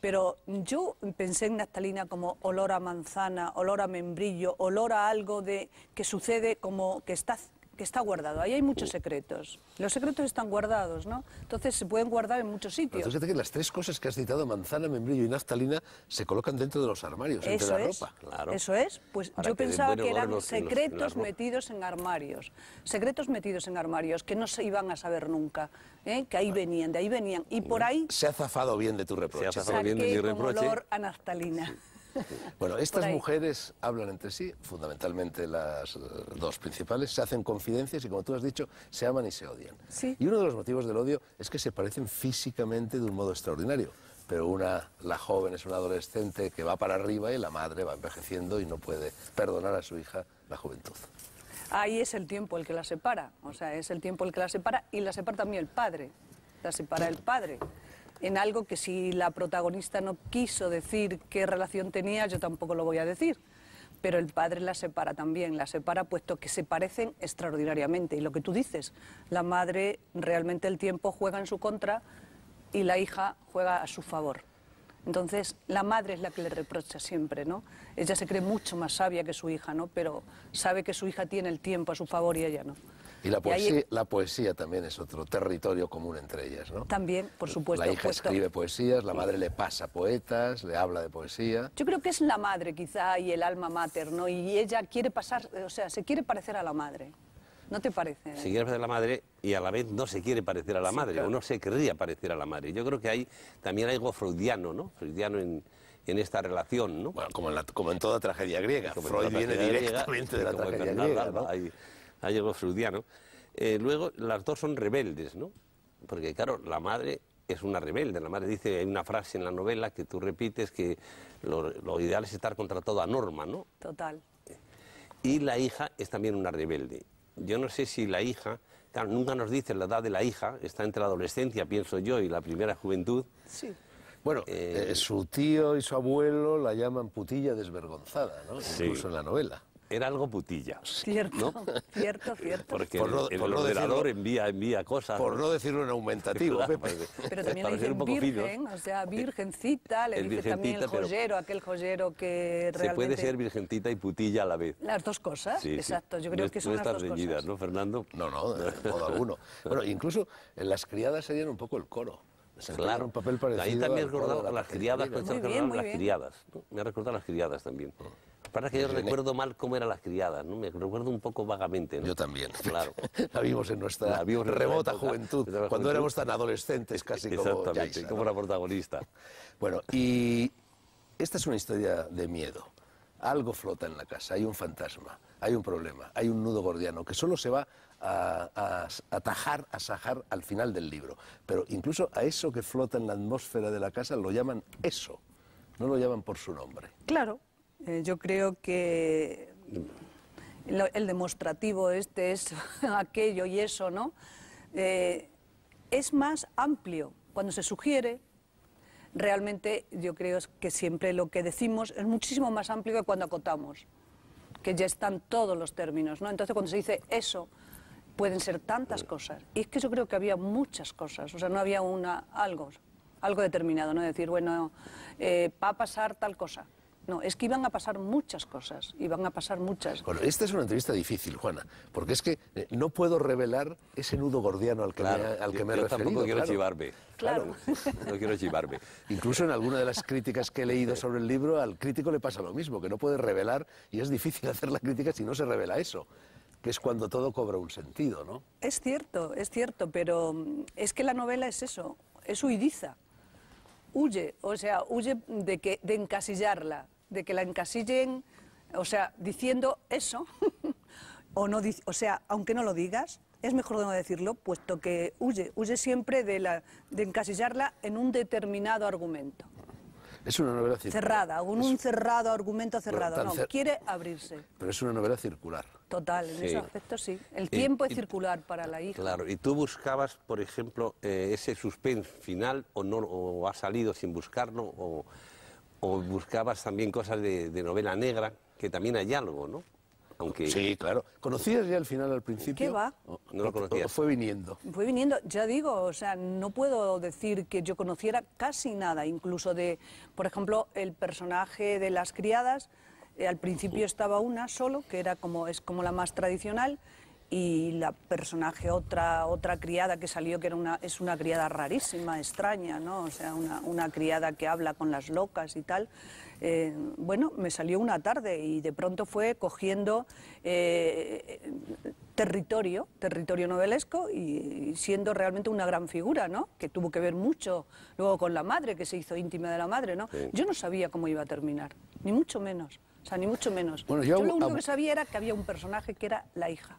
pero yo pensé en Natalina como olor a manzana, olor a membrillo, olor a algo de, que sucede como que estás que está guardado. Ahí hay muchos secretos. Los secretos están guardados, ¿no? Entonces se pueden guardar en muchos sitios. Entonces que las tres cosas que has citado, manzana, membrillo y naftalina, se colocan dentro de los armarios, dentro de la ropa. Claro. Eso es. Pues yo pensaba que eran secretos metidos en armarios. Secretos metidos en armarios que no se iban a saber nunca. ¿eh? Que ahí venían, de ahí venían. Y por ahí... Se ha zafado bien de tu reproche. Se ha zafado bien de mi reproche. olor a naftalina. [laughs] Bueno, estas mujeres hablan entre sí, fundamentalmente las eh, dos principales, se hacen confidencias y como tú has dicho, se aman y se odian. Y uno de los motivos del odio es que se parecen físicamente de un modo extraordinario pero una, la joven es una adolescente que va para arriba y la madre va envejeciendo y no puede perdonar a su hija la juventud. Ahí es el tiempo el que la separa, o sea, es el tiempo el que la separa y la separa también el padre, la separa el padre en algo que si la protagonista no quiso decir qué relación tenía, yo tampoco lo voy a decir. Pero el padre la separa también, la separa puesto que se parecen extraordinariamente. Y lo que tú dices, la madre realmente el tiempo juega en su contra y la hija juega a su favor. Entonces, la madre es la que le reprocha siempre, ¿no? Ella se cree mucho más sabia que su hija, ¿no? Pero sabe que su hija tiene el tiempo a su favor y ella no. Y la poesía, la poesía también es otro territorio común entre ellas, ¿no? También, por supuesto. La hija escribe poesías, la madre le pasa poetas, le habla de poesía. Yo creo que es la madre quizá y el alma mater, ¿no? Y ella quiere pasar, o sea, se quiere parecer a la madre. ¿No te parece? Se quiere parecer a la madre y a la vez no se quiere parecer a la madre, o no se querría parecer a la madre. Yo creo que hay también algo freudiano, ¿no? Freudiano en, esta relación, ¿no? como en, toda tragedia griega. Freud viene directamente de la tragedia ha llegó freudiano. Eh, luego, las dos son rebeldes, ¿no? Porque, claro, la madre es una rebelde. La madre dice, hay una frase en la novela que tú repites que lo, ideal es estar contra toda norma, ¿no? Total. Y la hija es también una rebelde. Yo no sé si la hija, nunca nos dice la edad de la hija, está entre la adolescencia, pienso yo, y la primera juventud. Sí. Bueno, eh, eh, su tío y su abuelo la llaman putilla desvergonzada, ¿no? Incluso en la novela era algo putilla. Cierto, [laughs] cierto, cierto. Porque por el, ordenador envía, cosas. Por no decirlo en aumentativo. [laughs] Pepe. Pero también le dicen virgen, o sea, virgencita, le dice también el joyero, aquel joyero que realmente... Se puede ser virgencita y putilla a la vez. Las dos cosas, exacto, yo creo que son las dos cosas. ¿no, Fernando? No, no, de modo alguno. Bueno, incluso en las criadas serían un poco el coro. Claro, un papel parecido. Ahí también he recordado a las criadas, las criadas. Me ha recordado a las criadas también. Ah. Para que yo recuerdo mal cómo eran las criadas, ¿no? Me recuerdo un poco vagamente. ¿no? Yo también. Claro. [laughs] la vimos en nuestra remota juventud, cuando éramos tan adolescentes casi como Exactamente, como la protagonista. bueno, y esta es una historia de miedo. Algo flota en la casa, hay un fantasma, hay un problema, hay un nudo gordiano que solo se va a, atajar, a sajar al final del libro. Pero incluso a eso que flota en la atmósfera de la casa lo llaman eso, no lo llaman por su nombre. Claro, eh, yo creo que el, demostrativo este es [laughs] aquello y eso, ¿no? Eh, es más amplio. Cuando se sugiere, realmente yo creo que siempre lo que decimos es muchísimo más amplio que cuando acotamos, que ya están todos los términos, ¿no? Entonces cuando se dice eso, pueden ser tantas cosas. Y es que yo creo que había muchas cosas, o sea, no había una, algo, algo determinado, ¿no? Decir, bueno, eh, va a pasar tal cosa. No, es que iban a pasar muchas cosas, iban a pasar muchas. Bueno, esta es una entrevista difícil, Juana, porque es que eh, no puedo revelar ese nudo gordiano al que me, al que me quiero claro. chivarme. Claro. no quiero chivarme. Incluso en alguna de las críticas que he leído sobre el libro, al crítico le pasa lo mismo, que no puede revelar, y es difícil [laughs] hacer la crítica si no se revela eso que es cuando todo cobra un sentido, ¿no? Es cierto, es cierto, pero mm, es que la novela es eso, es huidiza. Huye, o sea, huye de, que, de encasillarla, de que la encasillen, o sea, diciendo eso, [laughs] o, no, o sea, aunque no lo digas, es mejor no decirlo, puesto que huye, huye siempre de, la, de encasillarla en un determinado argumento. Es una novela circular. Cerrada, un, un cerrado, argumento cerrado. No, quiere abrirse. Pero es una novela circular. Total, en ese aspecto sí. El tiempo es circular para la hija. Claro, y tú buscabas, por ejemplo, eh, ese suspense final o, no, o ha salido sin buscarlo o o buscabas también cosas de, novela negra, que también hay algo, ¿no? Aunque... Sí, claro. ¿Conocías ya al final al principio? ¿Qué va? no lo conocías. fue viniendo. Fue viniendo, ya digo, o sea, no puedo decir que yo conociera casi nada, incluso de, por ejemplo, el personaje de las criadas. Eh, al principio estaba una solo, que era como, es como la más tradicional, y la personaje, otra, otra criada que salió, que era una, es una criada rarísima, extraña, ¿no? O sea, una, criada que habla con las locas y tal. Eh, bueno, me salió una tarde y de pronto fue cogiendo eh, territorio, territorio novelesco y, siendo realmente una gran figura, ¿no? Que tuvo que ver mucho luego con la madre, que se hizo íntima de la madre, ¿no? Yo no sabía cómo iba a terminar, ni mucho menos. O sea, ni mucho menos. yo, lo único que sabía era que había un personaje que era la hija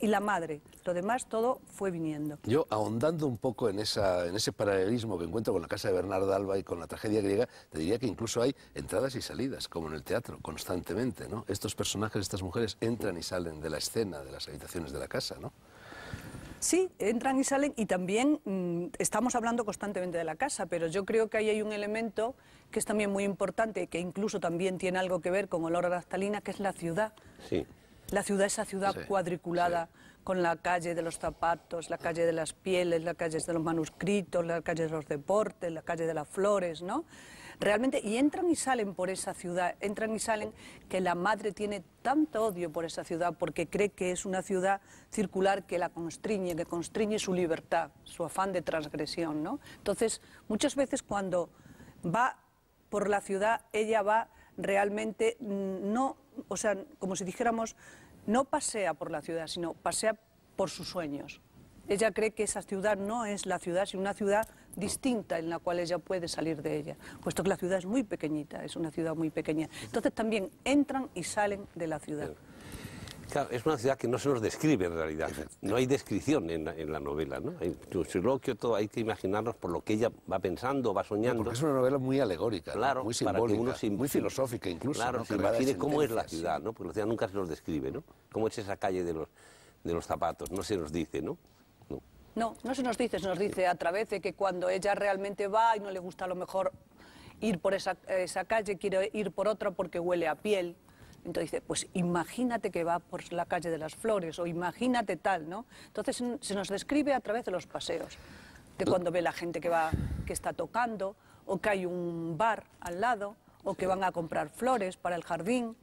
y la madre. Lo demás todo fue viniendo. Yo, ahondando un poco en, en ese paralelismo que encuentro con la casa de Bernardo Alba y con la tragedia griega, te diría que incluso hay entradas y salidas, como en el teatro, constantemente. ¿no? Estos personajes, estas mujeres, entran y salen de la escena, de las habitaciones de la casa. ¿no? Sí, entran y salen y también mm, estamos hablando constantemente de la casa, pero yo creo que ahí hay un elemento que es también muy importante, y que incluso también tiene algo que ver con olor a que es la ciudad. Sí. La ciudad, esa ciudad cuadriculada con la calle de los zapatos, la calle de las pieles, la calle de los manuscritos, la calle de los deportes, la calle de las flores, ¿no? realmente, y entran y salen por esa ciudad, entran y salen que la madre tiene tanto odio por esa ciudad porque cree que es una ciudad circular que la constriñe, que constriñe su libertad, su afán de transgresión, ¿no? Entonces, muchas veces cuando va por la ciudad, ella va realmente mm, no, o sea, como si dijéramos, no pasea por la ciudad, sino pasea por sus sueños. Ella cree que esa ciudad no es la ciudad, sino una ciudad distinta en la cual ella puede salir de ella, puesto que la ciudad es muy pequeñita, es una ciudad muy pequeña. Entonces también entran y salen de la ciudad. Claro, es una ciudad que no se nos describe en realidad. No hay descripción en la, novela, ¿no? Hay todo, hay que imaginarnos por lo que ella va pensando, va soñando. porque es una novela muy alegórica, muy simbólica, muy filosófica incluso. Claro, se imagine cómo es la ciudad, ¿no? Porque la ciudad nunca se nos describe, ¿no? Cómo es esa calle de los, de los zapatos, no se nos dice, ¿no? No. No, se nos dice, se nos dice a través de que cuando ella realmente va y no le gusta a lo mejor ir por esa, calle, quiere ir por otra porque huele a piel. Entonces dice, pues imagínate que va por la calle de las flores o imagínate tal, ¿no? Entonces se nos describe a través de los paseos, de cuando ve la gente que va, que está tocando, o que hay un bar al lado, o que van a comprar flores para el jardín.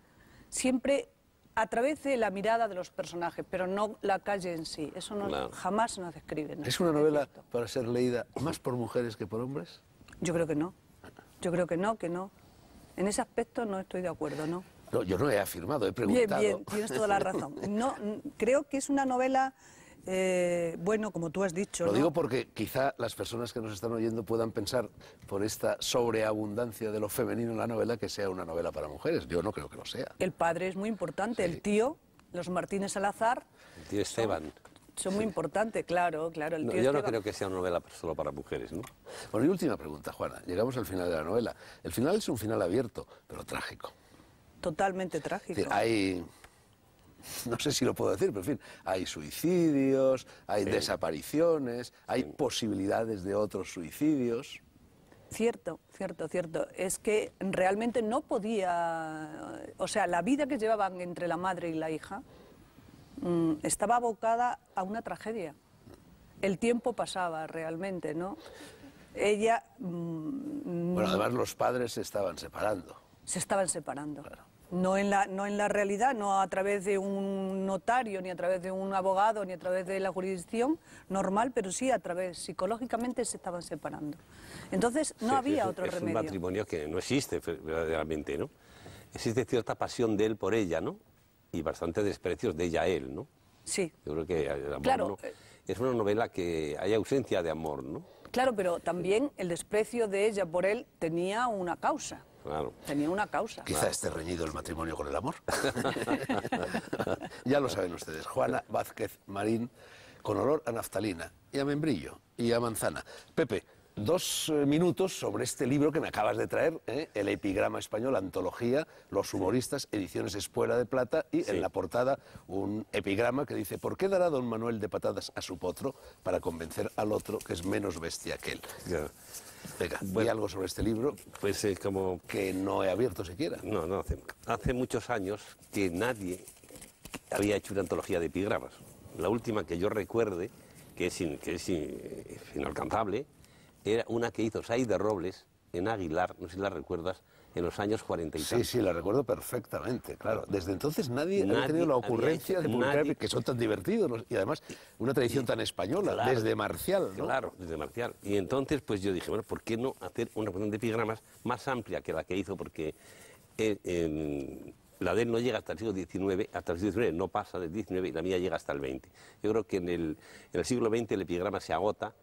Siempre a través de la mirada de los personajes, pero no la calle en sí. Eso no, jamás nos describe. ¿Es una novela para ser leída más por mujeres que por hombres? Yo creo que no. Yo creo que no, que no. En ese aspecto no estoy de acuerdo, ¿no? No, yo no he afirmado, he preguntado. Bien, tienes toda la razón. [laughs] No, creo que es una novela eh, bueno, como tú has dicho. Lo digo porque quizá las personas que nos están oyendo puedan pensar por esta sobreabundancia de lo femenino en la novela que sea una novela para mujeres. Yo no creo que lo sea. El padre es muy importante, el tío, los Martínez Salazar. El tío Esteban. Son, muy importantes, claro, claro. yo no creo que sea una novela solo para mujeres, ¿no? Bueno, y última pregunta, Juana. Llegamos al final de la novela. El final es un final abierto, pero trágico. Totalmente trágico. hay [laughs] no sé si lo puedo decir, pero en fin, hay suicidios, hay desapariciones, hay posibilidades de otros suicidios. Cierto, cierto, cierto. Es que realmente no podía, o sea, la vida que llevaban entre la madre y la hija mm, estaba abocada a una tragedia. El tiempo pasaba realmente, ¿no? Ella... Mm, bueno, mm, además los padres se estaban separando. Se estaban separando. Claro. No en, la, realidad, no a través de un notario, ni a través de un abogado, ni a través de la jurisdicción normal, pero sí a través, psicológicamente se estaban separando. Entonces no había otro remedio. Es un matrimonio que no existe verdaderamente, ¿no? Existe cierta pasión de él por ella, ¿no? Y bastantes desprecios de ella a él, ¿no? Sí. Yo creo que el eh, amor eh, es una novela que hay ausencia de amor, ¿no? Claro, pero también el desprecio de ella por él tenía una causa. Tenía una causa. Quizá esté reñido el matrimonio con el amor. [laughs] ya lo saben ustedes. Juana Vázquez Marín, con olor a naftalina, y a membrillo, y a manzana. Pepe, dos eh, minutos sobre este libro que me acabas de traer, ¿eh? El Epigrama Español, Antología, Los Humoristas, Ediciones Espuela de Plata, y en la portada un epigrama que dice, ¿por qué dará don Manuel de patadas a su potro para convencer al otro que es menos bestia que él? Venga, algo sobre este libro. Pues eh, como... Que no he abierto siquiera. No, no, hace, muchos años que nadie había hecho una antología de epigramas. La última que yo recuerde, que es, inalcanzable, era una que hizo de Robles en Aguilar, no sé si la recuerdas, en los años 40 y Sí, sí, la recuerdo perfectamente, claro. Desde entonces nadie, ha tenido la ocurrencia de publicar, que son tan [laughs] divertidos, y además una tradición tan española, desde Marcial, Claro, desde Marcial. Y entonces pues yo dije, bueno, ¿por qué no hacer una cuestión de epigramas más amplia que la que hizo? Porque eh, la de él no llega hasta el siglo XIX, hasta el siglo XIX no pasa del XIX y la mía llega hasta el XX. Yo creo que en el, en el siglo XX el epigrama se agota,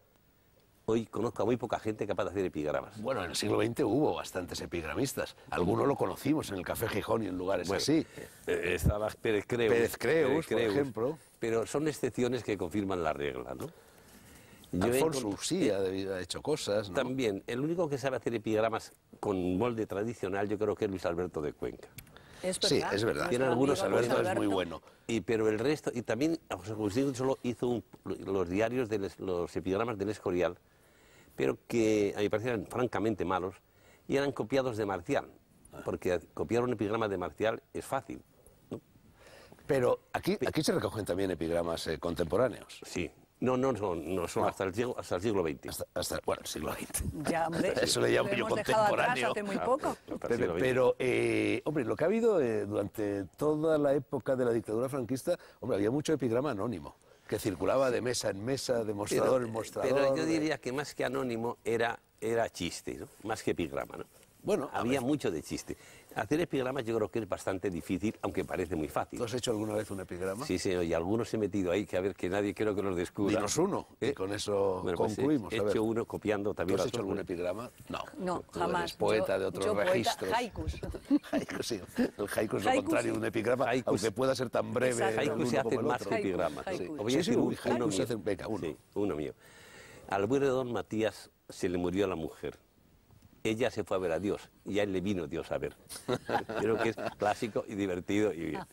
hoy conozco a muy poca gente capaz de hacer epigramas. Bueno, en el siglo XX hubo bastantes epigramistas. Algunos lo conocimos en el Café Gijón y en lugares Pues así. Eh, eh, estaba Pérez Creus. Pérez Creus, por ejemplo. Pero son excepciones que confirman la regla, ¿no? Alfonso Ussía eh, ha hecho cosas, ¿no? También, el único que sabe hacer epigramas con molde tradicional yo creo que es Luis Alberto de Cuenca. Es verdad, sí, es verdad. Tiene algunos Alberto, es muy bueno. Y, pero el resto, y también José Agustín solo hizo los diarios de los epigramas del Escorial, pero que a mi parecer eran francamente malos y eran copiados de Marcial, porque copiar un epigrama de Marcial es fácil. Pero aquí, aquí se recogen también epigramas eh, contemporáneos. Sí, no, no, no, son Hasta, el siglo, hasta el siglo XX. bueno, el siglo XX. Ya, hombre, [laughs] Eso le llamo contemporáneo. Ah, pero, eh, hombre, lo que ha habido eh, durante toda la época de la dictadura franquista, hombre, había mucho epigrama anónimo que circulaba de mesa en mesa, de mostrador en eh, mostrador. Pero yo eh. diría que más que anónimo era, era chiste, ¿no? más que epigrama. ¿no? Bueno, había mucho de chiste. Hacer epigramas yo creo que es bastante difícil, aunque parece muy fácil. ¿Tú has hecho alguna vez un epigrama? Sí, señor, y algunos he metido ahí, que a ver, que nadie creo que los descubra. Dinos uno, y ¿Eh? con eso pues, eh, concluimos. he, hecho uno copiando también. ¿Tú has hecho algún eh. epigrama? No. No, jamás. Eres poeta de otros yo Poeta, haikus. [laughs] haikus, sí. El haiku es lo contrario de un epigrama, haikus. aunque pueda ser tan breve. Haikus se hacen más que epigramas. Sí. Sí, sí, uno, uno, Venga, uno. Sí, uno mío. Al buen Don Matías se le murió a la mujer ella se fue a ver a Dios y a él le vino Dios a ver. [laughs] Creo que es clásico y divertido y, ah.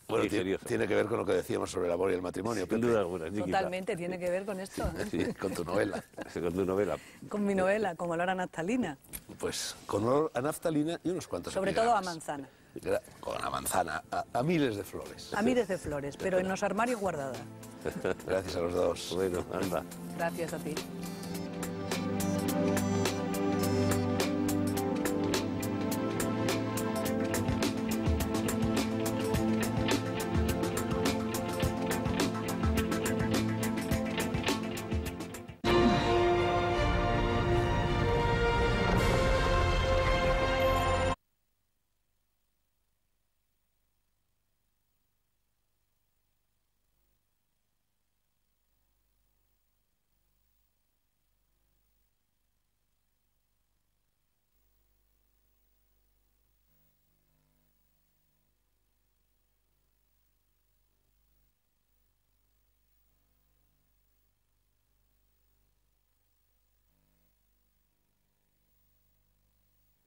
Tiene que ver con lo que decíamos sobre el amor y el matrimonio. Sin duda alguna. Totalmente, tiene que ver con esto. ¿eh? Sí, con tu novela. con novela. Con mi novela, con olor a naftalina. Pues con olor a naftalina y unos cuantos Sobre todo a manzana. Con la manzana, a, miles de flores. A miles de flores, pero en los armarios guardadas. Gracias a los dos. Bueno, anda. Gracias a ti.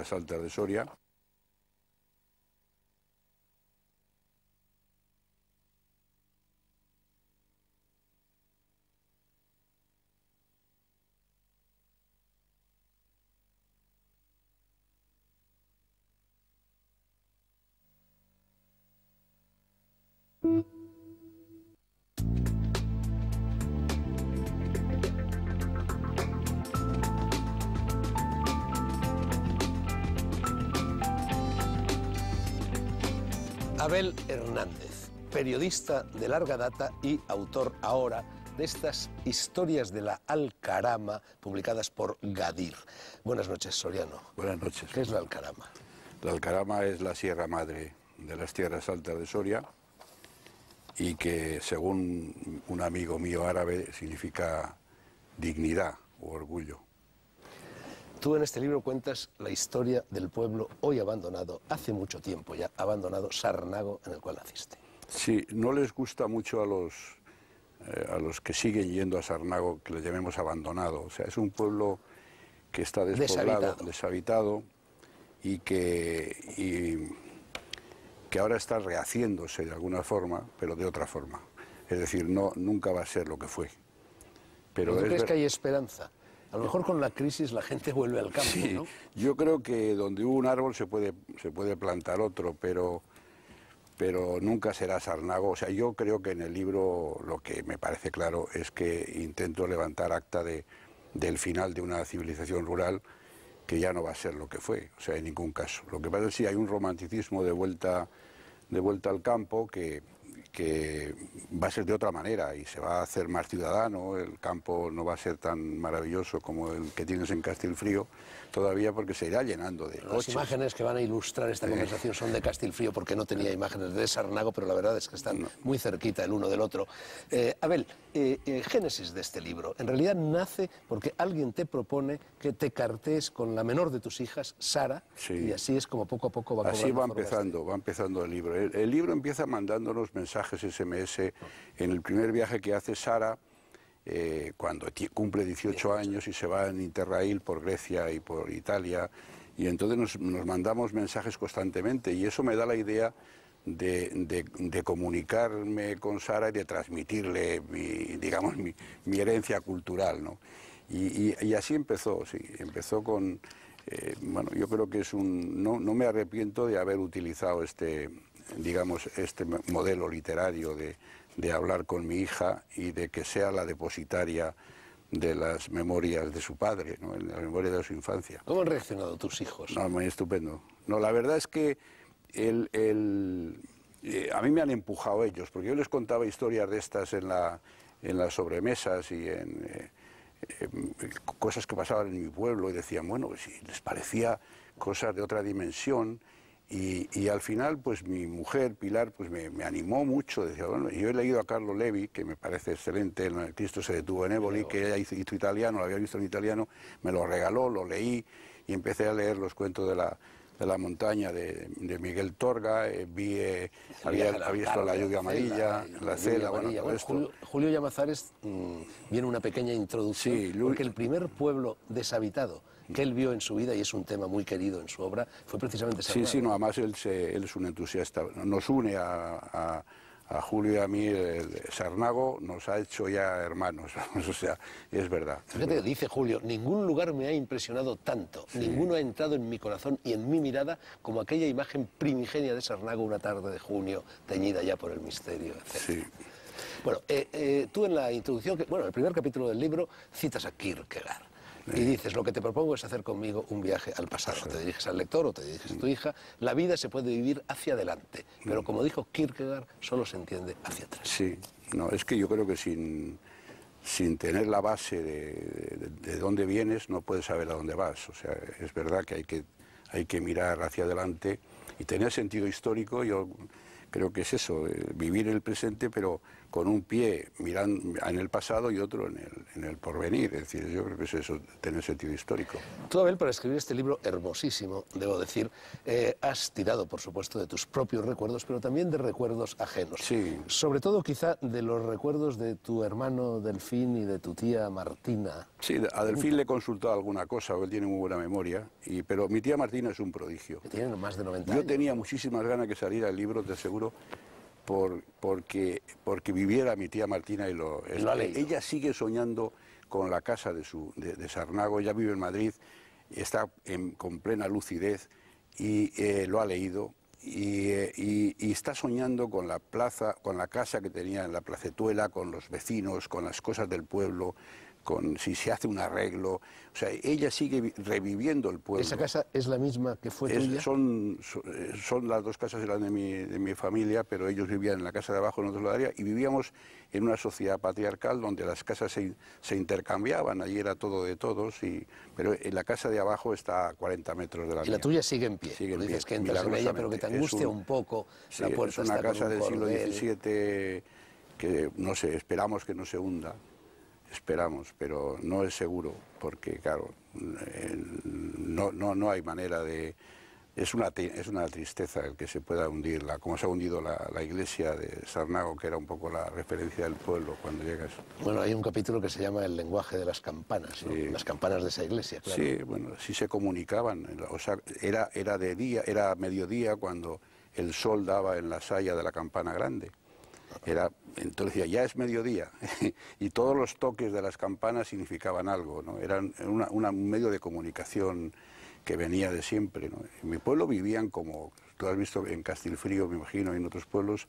Salter de Soria, Abel Hernández, periodista de larga data y autor ahora de estas historias de la Alcarama publicadas por Gadir. Buenas noches, Soriano. Buenas noches. ¿Qué es la Alcarama? La Alcarama es la Sierra Madre de las Tierras Altas de Soria y que, según un amigo mío árabe, significa dignidad o orgullo. Tú en este libro cuentas la historia del pueblo hoy abandonado, hace mucho tiempo ya abandonado, Sarnago, en el cual naciste. Sí, no les gusta mucho a los, eh, a los que siguen yendo a Sarnago que le llamemos abandonado. O sea, es un pueblo que está despoblado, deshabitado, y que, que ahora está rehaciéndose de alguna forma, pero de otra forma. Es decir, no, nunca va a ser lo que fue. Pero ¿Tú crees que hay esperanza? A lo mejor con la crisis la gente [laughs] vuelve al campo, ¿no? Yo creo que donde hubo un árbol se puede, se puede plantar otro, pero, pero nunca será Sarnago. O sea, yo creo que en el libro lo que me parece claro es que intento levantar acta de, del final de una civilización rural que ya no va a ser lo que fue, o sea, en ningún caso. Lo que pasa es que sí hay un romanticismo de vuelta, de vuelta al campo que que va a ser de otra manera y se va a hacer más ciudadano, el campo no va a ser tan maravilloso como el que tienes en Castelfrío todavía porque se irá llenando de Las imágenes que van a ilustrar esta conversación son de Castilfrío porque no tenía imágenes de Sarnago, pero la verdad es que están muy cerquita el uno del otro. Eh, Abel, eh, eh, génesis de este libro. En realidad nace porque alguien te propone que te cartees con la menor de tus hijas, Sara, y así es como poco a poco va Así va empezando, va empezando el libro. El, el libro empieza mandándonos mensajes SMS. En el primer viaje que hace Sara, eh, cuando cumple 18 años y se va en Interrail por Grecia y por Italia. Y entonces nos, mandamos mensajes constantemente y eso me da la idea de, comunicarme con Sara y de transmitirle, mi, digamos, mi, herencia cultural. ¿no? Y, así empezó, sí, empezó con... Eh, bueno, yo creo que es un... No, no me arrepiento de haber utilizado este, digamos, este modelo literario de, de hablar con mi hija y de que sea la depositaria de las memorias de su padre, ¿no? en la memoria de su infancia. ¿Cómo han reaccionado tus hijos? No, muy estupendo. No, la verdad es que eh, a mí me han empujado ellos, porque yo les contaba historias de estas en, la, en las sobremesas y en eh, eh, cosas que pasaban en mi pueblo y decían, bueno, si pues les parecía cosas de otra dimensión, y, al final, pues mi mujer, Pilar, pues me, animó mucho. yo he leído a Carlos Levi, que me parece excelente, el Cristo se detuvo en Éboli, que ella hizo, italiano, lo había visto en italiano, me lo regaló, lo leí y empecé a leer los cuentos de la, montaña de, Miguel Torga, eh, vi, eh, había, visto la lluvia amarilla, la cela, bueno, esto. Julio, Llamazares mm, viene una pequeña introducción, sí, porque el primer pueblo deshabitado que él vio en su vida y es un tema muy querido en su obra, fue precisamente esa Sí, sí, no, además él, él, es un entusiasta. Nos une a, Julio y a mí, eh, Sarnago nos ha hecho ya hermanos, [laughs] o sea, es verdad. Fíjate, dice Julio, ningún lugar me ha impresionado tanto, ninguno ha entrado en mi corazón y en mi mirada como aquella imagen primigenia de Sarnago una tarde de junio, teñida ya por el misterio, etc. Sí. Bueno, eh, eh, tú en la introducción, bueno, el primer capítulo del libro citas a Kierkegaard y dices, lo que te propongo es hacer conmigo un viaje al pasado. Te diriges al lector o te diriges a tu mm. hija. La vida se puede vivir hacia adelante, pero mm. como dijo Kierkegaard, solo se entiende hacia atrás. Sí, no, es que yo creo que sin, sin tener la base de, dónde vienes no puedes saber a dónde vas. O sea, es verdad que hay que, hay que mirar hacia adelante y tener sentido histórico, yo creo que es eso, eh, vivir el presente, pero con un pie mirando en el pasado y otro en el, porvenir. Es decir, yo creo que eso, tiene sentido histórico. Tú, Abel, para escribir este libro hermosísimo, debo decir, eh, has tirado, por supuesto, de tus propios recuerdos, pero también de recuerdos ajenos. Sí. Sobre todo, quizá, de los recuerdos de tu hermano Delfín y de tu tía Martina. Sí, a Delfín le he consultado alguna cosa, él tiene muy buena memoria, y, pero mi tía Martina es un prodigio. Que tiene más de 90 Yo tenía muchísimas ganas que saliera el libro, te aseguro, porque, viviera mi tía Martina y lo... ella sigue soñando con la casa de, Sarnago, ella vive en Madrid, está con plena lucidez y eh, lo ha leído eh, y, está soñando con la plaza, con la casa que tenía en la placetuela, con los vecinos, con las cosas del pueblo, si se hace un arreglo. O sea, ella sigue reviviendo el pueblo. ¿Esa casa es la misma que fue tuya? Son, eh, son, las dos casas de mi, familia, pero ellos vivían en la casa de abajo, nosotros la de y vivíamos en una sociedad patriarcal donde las casas se, intercambiaban, allí era todo de todos, pero en la casa de abajo está a 40 metros de la ¿Y la tuya sigue en pie? Sigue en pie. Dices que entras en ella, pero que te angustia un, poco la puerta Es una casa del siglo XVII que, no sé, esperamos que no se hunda esperamos, pero no es seguro, porque claro, no, no, no hay manera de... Es una, es una tristeza el que se pueda hundir, la, como se ha hundido la, iglesia de Sarnago, que era un poco la referencia del pueblo cuando llegas. Bueno, hay un capítulo que se llama El lenguaje de las campanas, las campanas de esa iglesia, Sí, bueno, sí se comunicaban, o era, era de día, era mediodía cuando el sol daba en la saya de la campana grande. Era, entonces ya es mediodía [laughs] y todos los toques de las campanas significaban algo, ¿no? eran un medio de comunicación que venía de siempre. En mi pueblo vivían como, tú has visto en Castilfrío, me imagino, y en otros pueblos,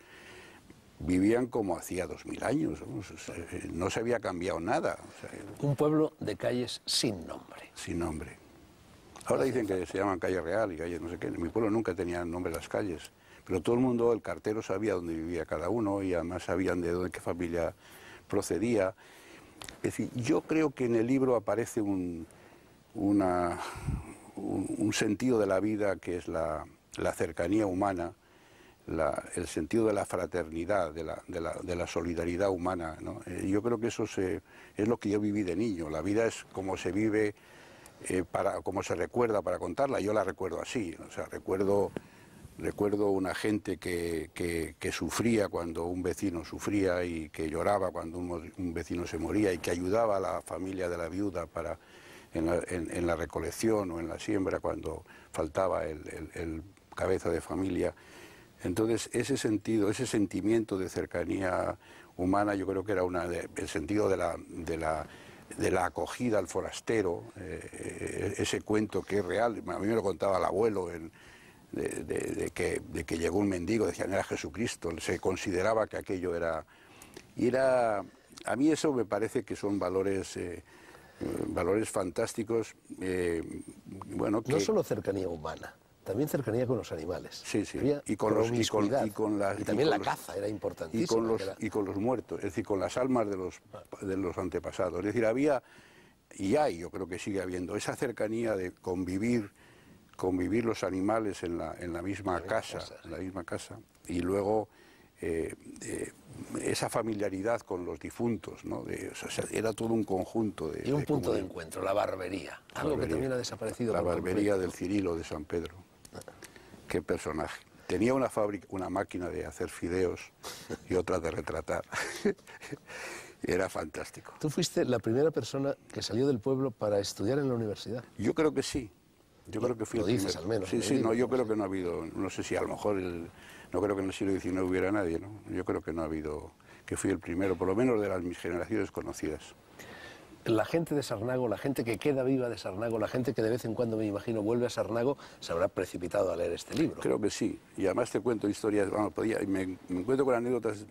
vivían como hacía dos mil años, ¿no? Eh, se había cambiado nada. un pueblo de calles sin nombre. Sin nombre. Ahora dicen que se llaman calle real y calle no sé qué. En mi pueblo nunca tenían nombre las calles. Pero todo el mundo, el cartero sabía dónde vivía cada uno y además sabían de dónde, qué familia procedía. Es decir, yo creo que en el libro aparece un, un, sentido de la vida que es la, cercanía humana, el sentido de la fraternidad, de la, solidaridad humana. ¿no? Eh, yo creo que eso es lo que yo viví de niño. La vida es como se vive, eh, para, como se recuerda para contarla. Yo la recuerdo así. O sea, recuerdo Recuerdo una gente que, sufría cuando un vecino sufría y que lloraba cuando un, vecino se moría y que ayudaba a la familia de la viuda para, en, la, recolección o en la siembra cuando faltaba el, cabeza de familia. Entonces ese sentido, ese sentimiento de cercanía humana yo creo que era una el sentido de la, de la acogida al forastero, eh, eh, ese cuento que es real, a mí me lo contaba el abuelo en, de, que, llegó un mendigo, decían era Jesucristo, se consideraba que aquello era... Y era... A mí eso me parece que son valores... Eh, eh, valores fantásticos, eh, bueno... No solo cercanía humana, también cercanía con los animales. Sí, sí, y con, los, y la, también la caza era importantísima. Y con, los, y con los muertos, es decir, con las almas de los, de los antepasados. Es decir, había y hay, yo creo que sigue habiendo, esa cercanía de convivir convivir los animales en la, misma casa, la misma casa, y luego eh, eh, esa familiaridad con los difuntos, ¿no? era todo un conjunto de... Y un punto de encuentro, la barbería, algo que también ha desaparecido. La barbería del Cirilo de San Pedro. Ah. Qué personaje. Tenía una, fábrica, una máquina de hacer fideos y otra de retratar. [laughs] era fantástico. ¿Tú fuiste la primera persona que salió del pueblo para estudiar en la universidad? Yo creo que sí. Yo creo que fui lo dices, al menos. Sí, sí, no, yo creo que no ha habido, no sé si a lo mejor, no creo que en el siglo XIX hubiera nadie, ¿no? Yo creo que no ha habido, que fui el primero, por lo menos de las mis generaciones conocidas. La gente de Sarnago, la gente que queda viva de Sarnago, la gente que de vez en cuando me imagino vuelve a Sarnago, se habrá precipitado a leer este libro. Creo que sí, y además te cuento historias, vamos, podía, me, me encuentro con anécdotas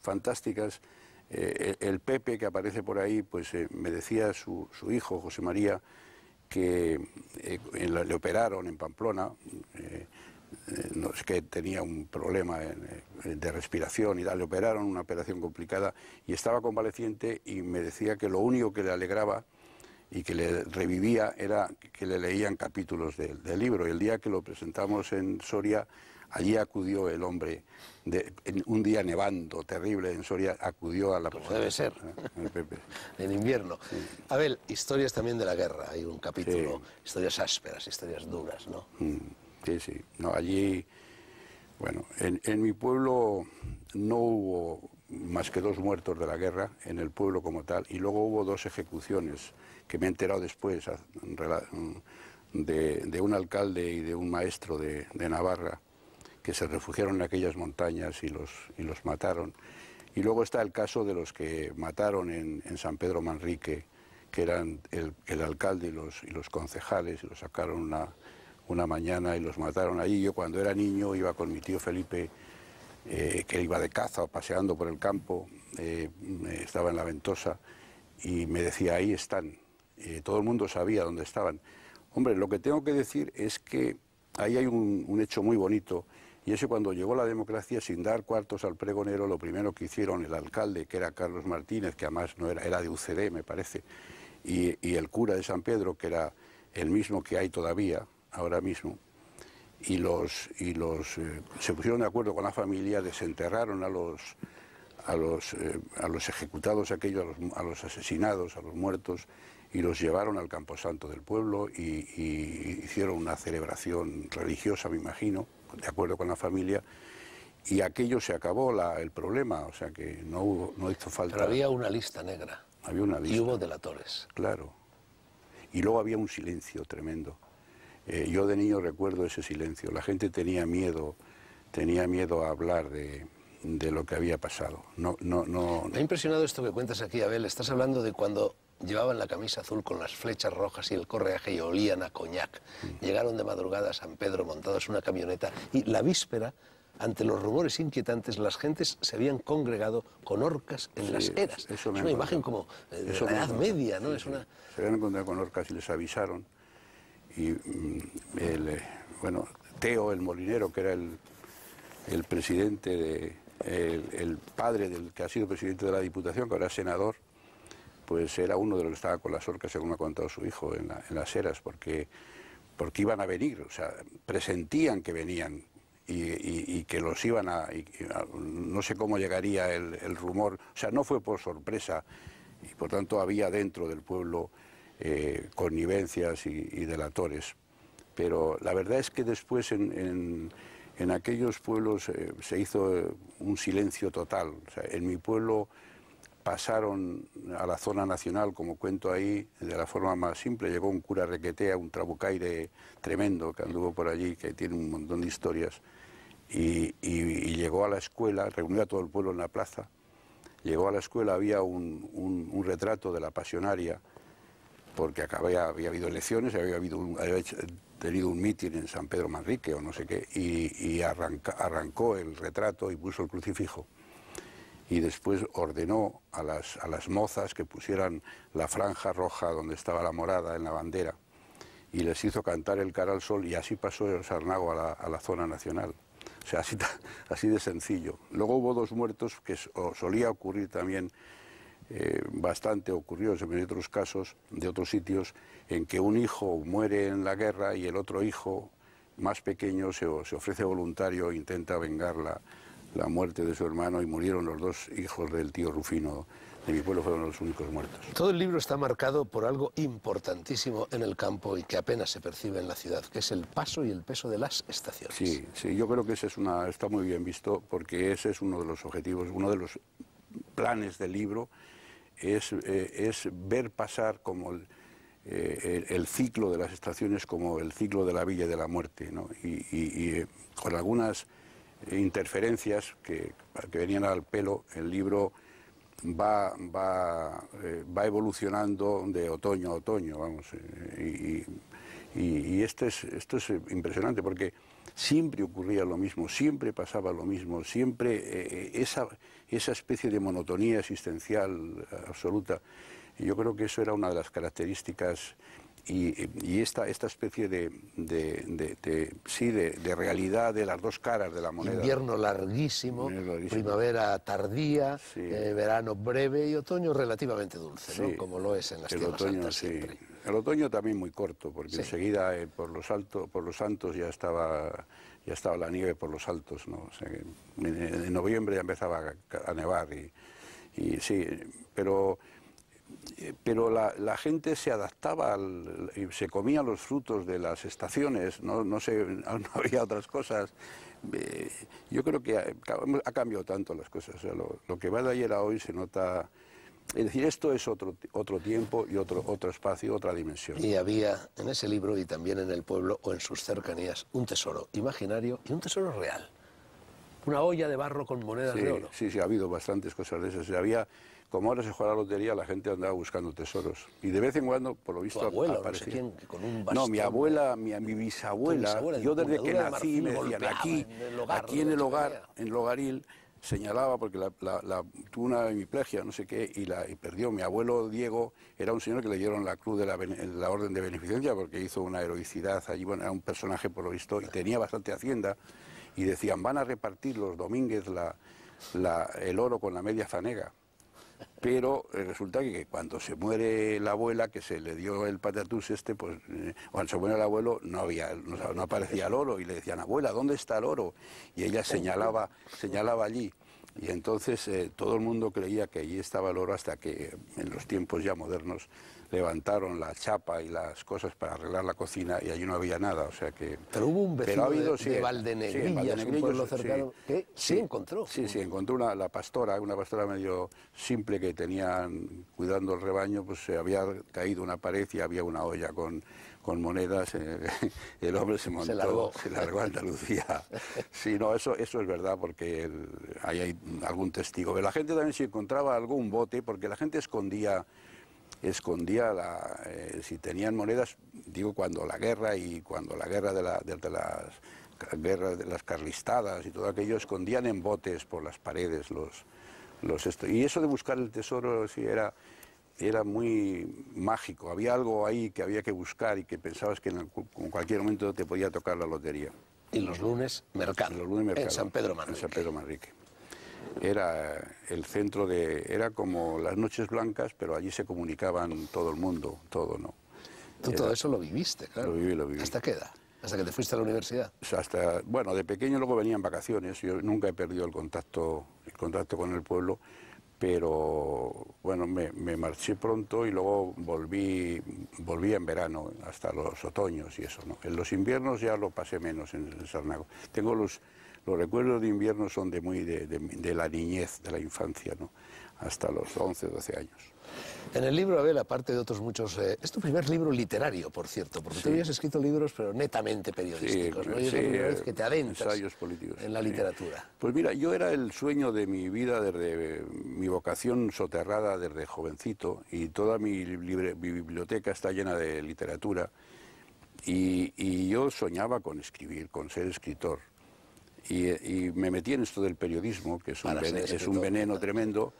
fantásticas. Eh, el, Pepe que aparece por ahí, pues eh, me decía su, su hijo, José María, que eh, le operaron en Pamplona, eh, eh, es que tenía un problema de respiración y le operaron una operación complicada y estaba convaleciente y me decía que lo único que le alegraba y que le revivía era que le leían capítulos del libro. Y el día que lo presentamos en Soria Allí acudió el hombre, de, un día nevando terrible en Soria, acudió a la... Como debe ser, ah, [laughs] en invierno. A Abel, historias también de la guerra, hay un capítulo, historias ásperas, historias duras, ¿no? Mm, sí, sí, no, allí, bueno, en, mi pueblo no hubo más que dos muertos de la guerra en el pueblo como tal, y luego hubo dos ejecuciones, que me he enterado después, mm, de, un alcalde y de un maestro de Navarra, que se refugiaron en aquellas montañas y los, los mataron. Y luego está el caso de los que mataron en, San Pedro Manrique, que eran el, alcalde y los, concejales, y los sacaron una, mañana y los mataron ahí... Yo cuando era niño iba con mi tío Felipe, eh, que iba de caza o paseando por el campo, eh, estaba en la ventosa, y me decía, ahí están. Eh, todo el mundo sabía dónde estaban. Hombre, lo que tengo que decir es que ahí hay un hecho muy bonito, y eso cuando llegó la democracia, sin dar cuartos al pregonero, lo primero que hicieron el alcalde, que era Carlos Martínez, que además no era, era de UCD, me parece, y, el cura de San Pedro, que era el mismo que hay todavía, ahora mismo, y los, y los eh, se pusieron de acuerdo con la familia, desenterraron a los, a los, eh, a los ejecutados aquellos, a los, asesinados, a los muertos, y los llevaron al Camposanto del pueblo y, hicieron una celebración religiosa, me imagino, de acuerdo con la familia, y aquello se acabó el problema, o sea que no, hubo, no hizo falta... Pero había una lista negra. Había una lista. Y hubo delatores. Claro. Y luego había un silencio tremendo. Eh, yo de niño recuerdo ese silencio. La gente tenía miedo, tenía miedo a hablar de, lo que había pasado. No, no, no, Me ha impresionado esto que cuentas aquí, Abel. Estás hablando de cuando Llevaban la camisa azul con las flechas rojas y el correaje y olían a coñac. Mm. Llegaron de madrugada a San Pedro montados en una camioneta y la víspera, ante los rumores inquietantes, las gentes se habían congregado con orcas en las eras. es una imagen como de eh, la Edad Media, ¿no? Se habían encontrado con orcas y les avisaron. Y mm, eh, bueno, Teo, el molinero, que era el, presidente de, el, padre del que ha sido presidente de la Diputación, que ahora es senador, pues era uno de los que estaba con las orcas, según ha contado su hijo, en, las eras, porque, porque iban a venir, o sea, presentían que venían y, que los iban a, No sé cómo llegaría el, rumor, o sea, no fue por sorpresa, y por tanto había dentro del pueblo eh, connivencias y, delatores. Pero la verdad es que después en, en, aquellos pueblos eh, se hizo eh, un silencio total. O sea, en mi pueblo pasaron a la zona nacional, como cuento ahí, de la forma más simple. Llegó un cura requetea, un trabucaire tremendo que anduvo por allí, que tiene un montón de historias, y, llegó a la escuela, reunió a todo el pueblo en la plaza. Llegó a la escuela, había un, retrato de la pasionaria, porque había habido elecciones, había, habido tenido un mítin en San Pedro Manrique o no sé qué, y, arrancó el retrato y puso el crucifijo y después ordenó a las, mozas que pusieran la franja roja donde estaba la morada en la bandera y les hizo cantar el cara al sol y así pasó el Sarnago a la, zona nacional. O sea, así, [laughs] así, de sencillo. Luego hubo dos muertos que solía ocurrir también, eh, bastante ocurrió en otros casos de otros sitios, en que un hijo muere en la guerra y el otro hijo, más pequeño, se, se ofrece voluntario e intenta vengarla la muerte de su hermano y murieron los dos hijos del tío Rufino de mi pueblo, fueron los únicos muertos. Todo el libro está marcado por algo importantísimo en el campo y que apenas se percibe en la ciudad, que es el paso y el peso de las estaciones. Sí, sí, yo creo que ese es una, está muy bien visto porque ese es uno de los objetivos, uno de los planes del libro, es, eh, ver pasar como... Eh, el, ciclo de las estaciones como el ciclo de la Villa de la Muerte, y, eh, con algunas interferencias que, venían al pelo, el libro va, va, eh, evolucionando de otoño a otoño, vamos. Eh, y, esto, es, esto es impresionante porque siempre ocurría lo mismo, siempre pasaba lo mismo, siempre eh, esa, esa especie de monotonía existencial absoluta. Y yo creo que eso era una de las características y, esta, esta especie de, de, sí, de, realidad de las dos caras de la moneda. Invierno larguísimo, primavera tardía, eh, verano breve y otoño relativamente dulce, ¿no? como lo es en las el otoño, El otoño también muy corto, porque enseguida eh, por, los altos por los santos ya estaba ya estaba la nieve por los altos, ¿no? O sea, en, noviembre ya empezaba a, nevar y, y sí, pero eh, pero la, gente se adaptaba, al, se comía los frutos de las estaciones, no, no, [laughs] había otras cosas. Eh, yo creo que ha, cambiado tanto las cosas. lo, que va de ayer a hoy se nota... Es decir, esto es otro, otro tiempo y otro, otro espacio, otra dimensión. Y había en ese libro y también en el pueblo o en sus cercanías un tesoro imaginario y un tesoro real. Una olla de barro con monedas de oro. Sí, sí, ha habido bastantes cosas de esas. Había como ahora se juega la lotería, la gente andaba buscando tesoros. Y de vez en cuando, por lo visto, abuela, aparecía. No, mi abuela, mi, bisabuela, yo desde que nací me decían aquí, aquí en el hogar, en Logaril, señalaba porque la, tuvo una hemiplegia, no sé qué, y perdió. Mi abuelo Diego era un señor que le dieron la cruz de la, Orden de Beneficencia porque hizo una heroicidad allí, bueno, era un personaje por lo visto y tenía bastante hacienda y decían, van a repartir los domínguez el oro con la media zanega. Pero eh, resulta que cuando se muere la abuela, que se le dio el patatús este, pues eh, cuando se muere el abuelo no, había, no, aparecía el oro y le decían, abuela, ¿dónde está el oro? Y ella señalaba, allí. Y entonces eh, todo el mundo creía que allí estaba el oro hasta que en los tiempos ya modernos levantaron la chapa y las cosas para arreglar la cocina y allí no había nada, o sea que... Pero hubo un vecino ha habido, de, sí, que sí, encontró. Sí, sí, encontró una, la pastora, una pastora medio simple que tenían cuidando el rebaño, pues se había caído una pared y había una olla con, monedas, eh, [laughs] el hombre se montó, se largó, se a Andalucía. [laughs] Sí, no, eso, eso es verdad, porque ahí hay algún testigo. Pero la gente también se encontraba algún bote, porque la gente escondía escondía la, eh, si tenían monedas, digo cuando la guerra y cuando la guerra de, la, las guerras de las carlistadas y todo aquello, escondían en botes por las paredes los, los Y eso de buscar el tesoro si era, era muy mágico, había algo ahí que había que buscar y que pensabas que en, cualquier momento te podía tocar la lotería. Y los lunes mercado. Los lunes En San Pedro Manrique era el centro de... era como las noches blancas, pero allí se comunicaban todo el mundo, todo, ¿no? Tú todo eso lo viviste, claro. Lo viví, lo viví. ¿Hasta qué edad? ¿Hasta que te fuiste a la universidad? hasta, bueno, de pequeño luego venían vacaciones, yo nunca he perdido el contacto, el contacto con el pueblo, pero bueno, me, me, marché pronto y luego volví, volví en verano, hasta los otoños y eso. ¿no? En los inviernos ya lo pasé menos en, en Sarnago. Tengo los, los recuerdos de invierno son de muy de, la niñez, de la infancia, ¿no? hasta los 11, 12 años. En el libro, Abel, aparte de otros muchos, eh, es tu primer libro literario, por cierto, porque tú habías escrito libros, pero netamente periodísticos, sí, eh, que te ensayos políticos, en la literatura. Pues mira, yo era el sueño de mi vida, desde eh, mi vocación soterrada desde jovencito, y toda mi, mi biblioteca está llena de literatura, y, y yo soñaba con escribir, con ser escritor. Y, me metí en esto del periodismo, que es un, veneno, tremendo,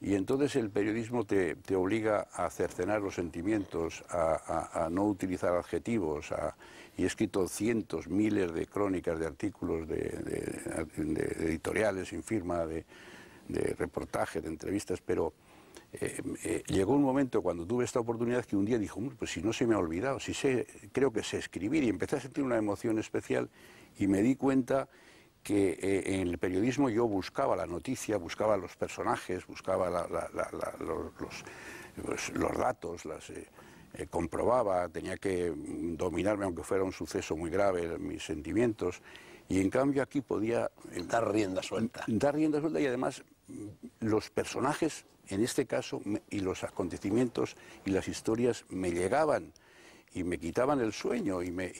y entonces el periodismo te, obliga a cercenar los sentimientos, a, no utilizar adjetivos, y he escrito cientos, miles de crónicas, de artículos, de, editoriales sin firma, de, reportajes, de entrevistas, pero... Eh, eh, llegó un momento cuando tuve esta oportunidad que un día dijo, pues si no se me ha olvidado, si sé, creo que sé escribir y empecé a sentir una emoción especial y me di cuenta que eh, en el periodismo yo buscaba la noticia, buscaba los personajes, buscaba pues, los, datos, las, eh, eh, comprobaba, tenía que dominarme, aunque fuera un suceso muy grave, mis sentimientos. Y en cambio aquí podía... dar rienda suelta. Mm, dar rienda suelta y además mm, los personajes, en este caso, y los acontecimientos y las historias me llegaban y me quitaban el sueño y me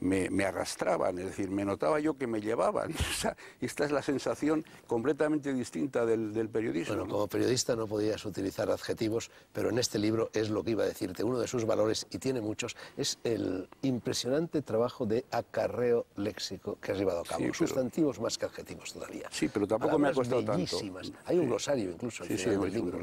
me, arrastraban, es decir, me notaba yo que me llevaban. [laughs] esta es la sensación completamente distinta del, periodismo. Bueno, como periodista no podías utilizar adjetivos, pero en este libro es lo que iba a decirte. Uno de sus valores, y tiene muchos, es el impresionante trabajo de acarreo léxico que has llevado a cabo. Sustantivos más que adjetivos todavía. Sí, pero tampoco me ha costado tanto. Hay un glosario incluso. Sí, sí, libro.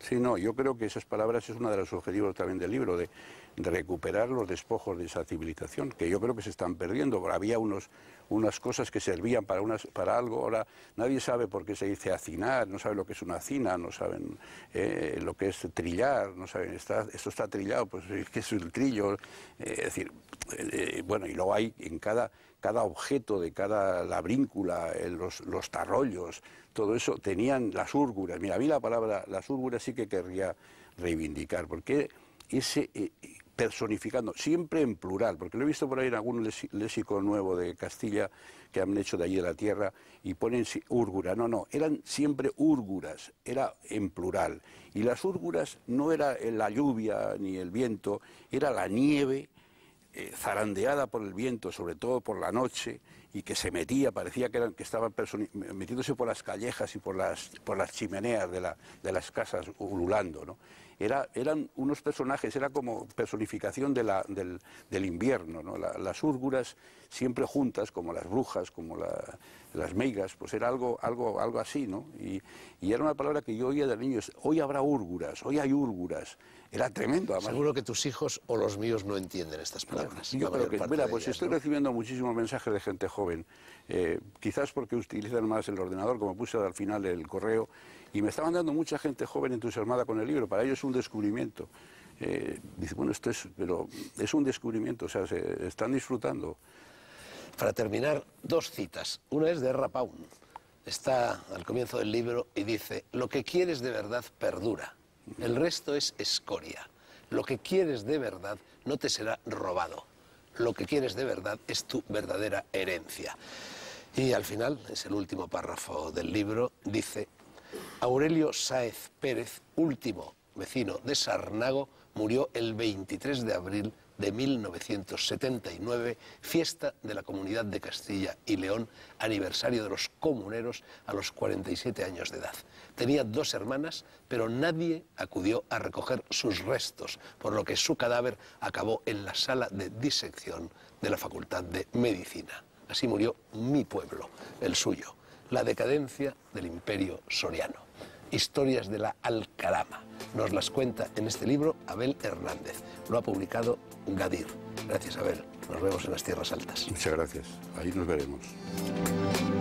Sí, no, yo creo que esas palabras es uno de los objetivos también del libro, de recuperar los despojos de esa civilización, que yo creo que se están perdiendo. Había unos, unas cosas que servían para, unas, para algo, ahora nadie sabe por qué se dice hacinar, no sabe lo que es una hacina, no saben eh, lo que es trillar, no saben, está, esto está trillado, pues [laughs] es que es el trillo, eh, es decir, eh, bueno, y luego hay en cada, cada objeto de cada labríncula, los, los tarrollos, todo eso, tenían las úrguras. Mira, vi la palabra las úrguras sí que querría reivindicar, porque ese, personificando, siempre en plural, porque lo he visto por ahí en algún léxico nuevo de Castilla que han hecho de allí de la tierra y ponen úrgura. No, no, eran siempre úrguras, era en plural. Y las úrguras no era la lluvia ni el viento, era la nieve eh, zarandeada por el viento, sobre todo por la noche, y que se metía, parecía que, eran, que estaban metiéndose por las callejas y por las, por las chimeneas de, de las casas ululando. ¿no? eran unos personajes, era como personificación del, invierno, las úrguras siempre juntas, como las brujas, como las meigas, pues era algo, algo, algo así, ¿no? Y, era una palabra que yo oía de niños, hoy habrá úrguras, hoy hay úrguras, era tremendo. Además. Seguro que tus hijos o los míos no entienden estas palabras. Yo creo que, mira, pues estoy recibiendo muchísimos mensajes de gente joven, eh, quizás porque utilizan más el ordenador, como puse al final el correo, y me estaban dando mucha gente joven entusiasmada con el libro, para ellos es un descubrimiento. Eh, dice, bueno, esto es, pero es un descubrimiento, o sea, se están disfrutando. Para terminar, dos citas. Una es de Rapaun. Está al comienzo del libro y dice, lo que quieres de verdad perdura, el resto es escoria. Lo que quieres de verdad no te será robado. Lo que quieres de verdad es tu verdadera herencia. Y al final, es el último párrafo del libro, dice, Aurelio Sáez Pérez, último vecino de Sarnago, murió el 23 de abril de 1979, fiesta de la Comunidad de Castilla y León, aniversario de los comuneros a los 47 años de edad. Tenía dos hermanas, pero nadie acudió a recoger sus restos, por lo que su cadáver acabó en la sala de disección de la Facultad de Medicina. Así murió mi pueblo, el suyo. La decadencia del imperio soriano. Historias de la Alcarama. Nos las cuenta en este libro Abel Hernández. Lo ha publicado Gadir. Gracias, Abel. Nos vemos en las Tierras Altas. Muchas gracias. Ahí nos veremos.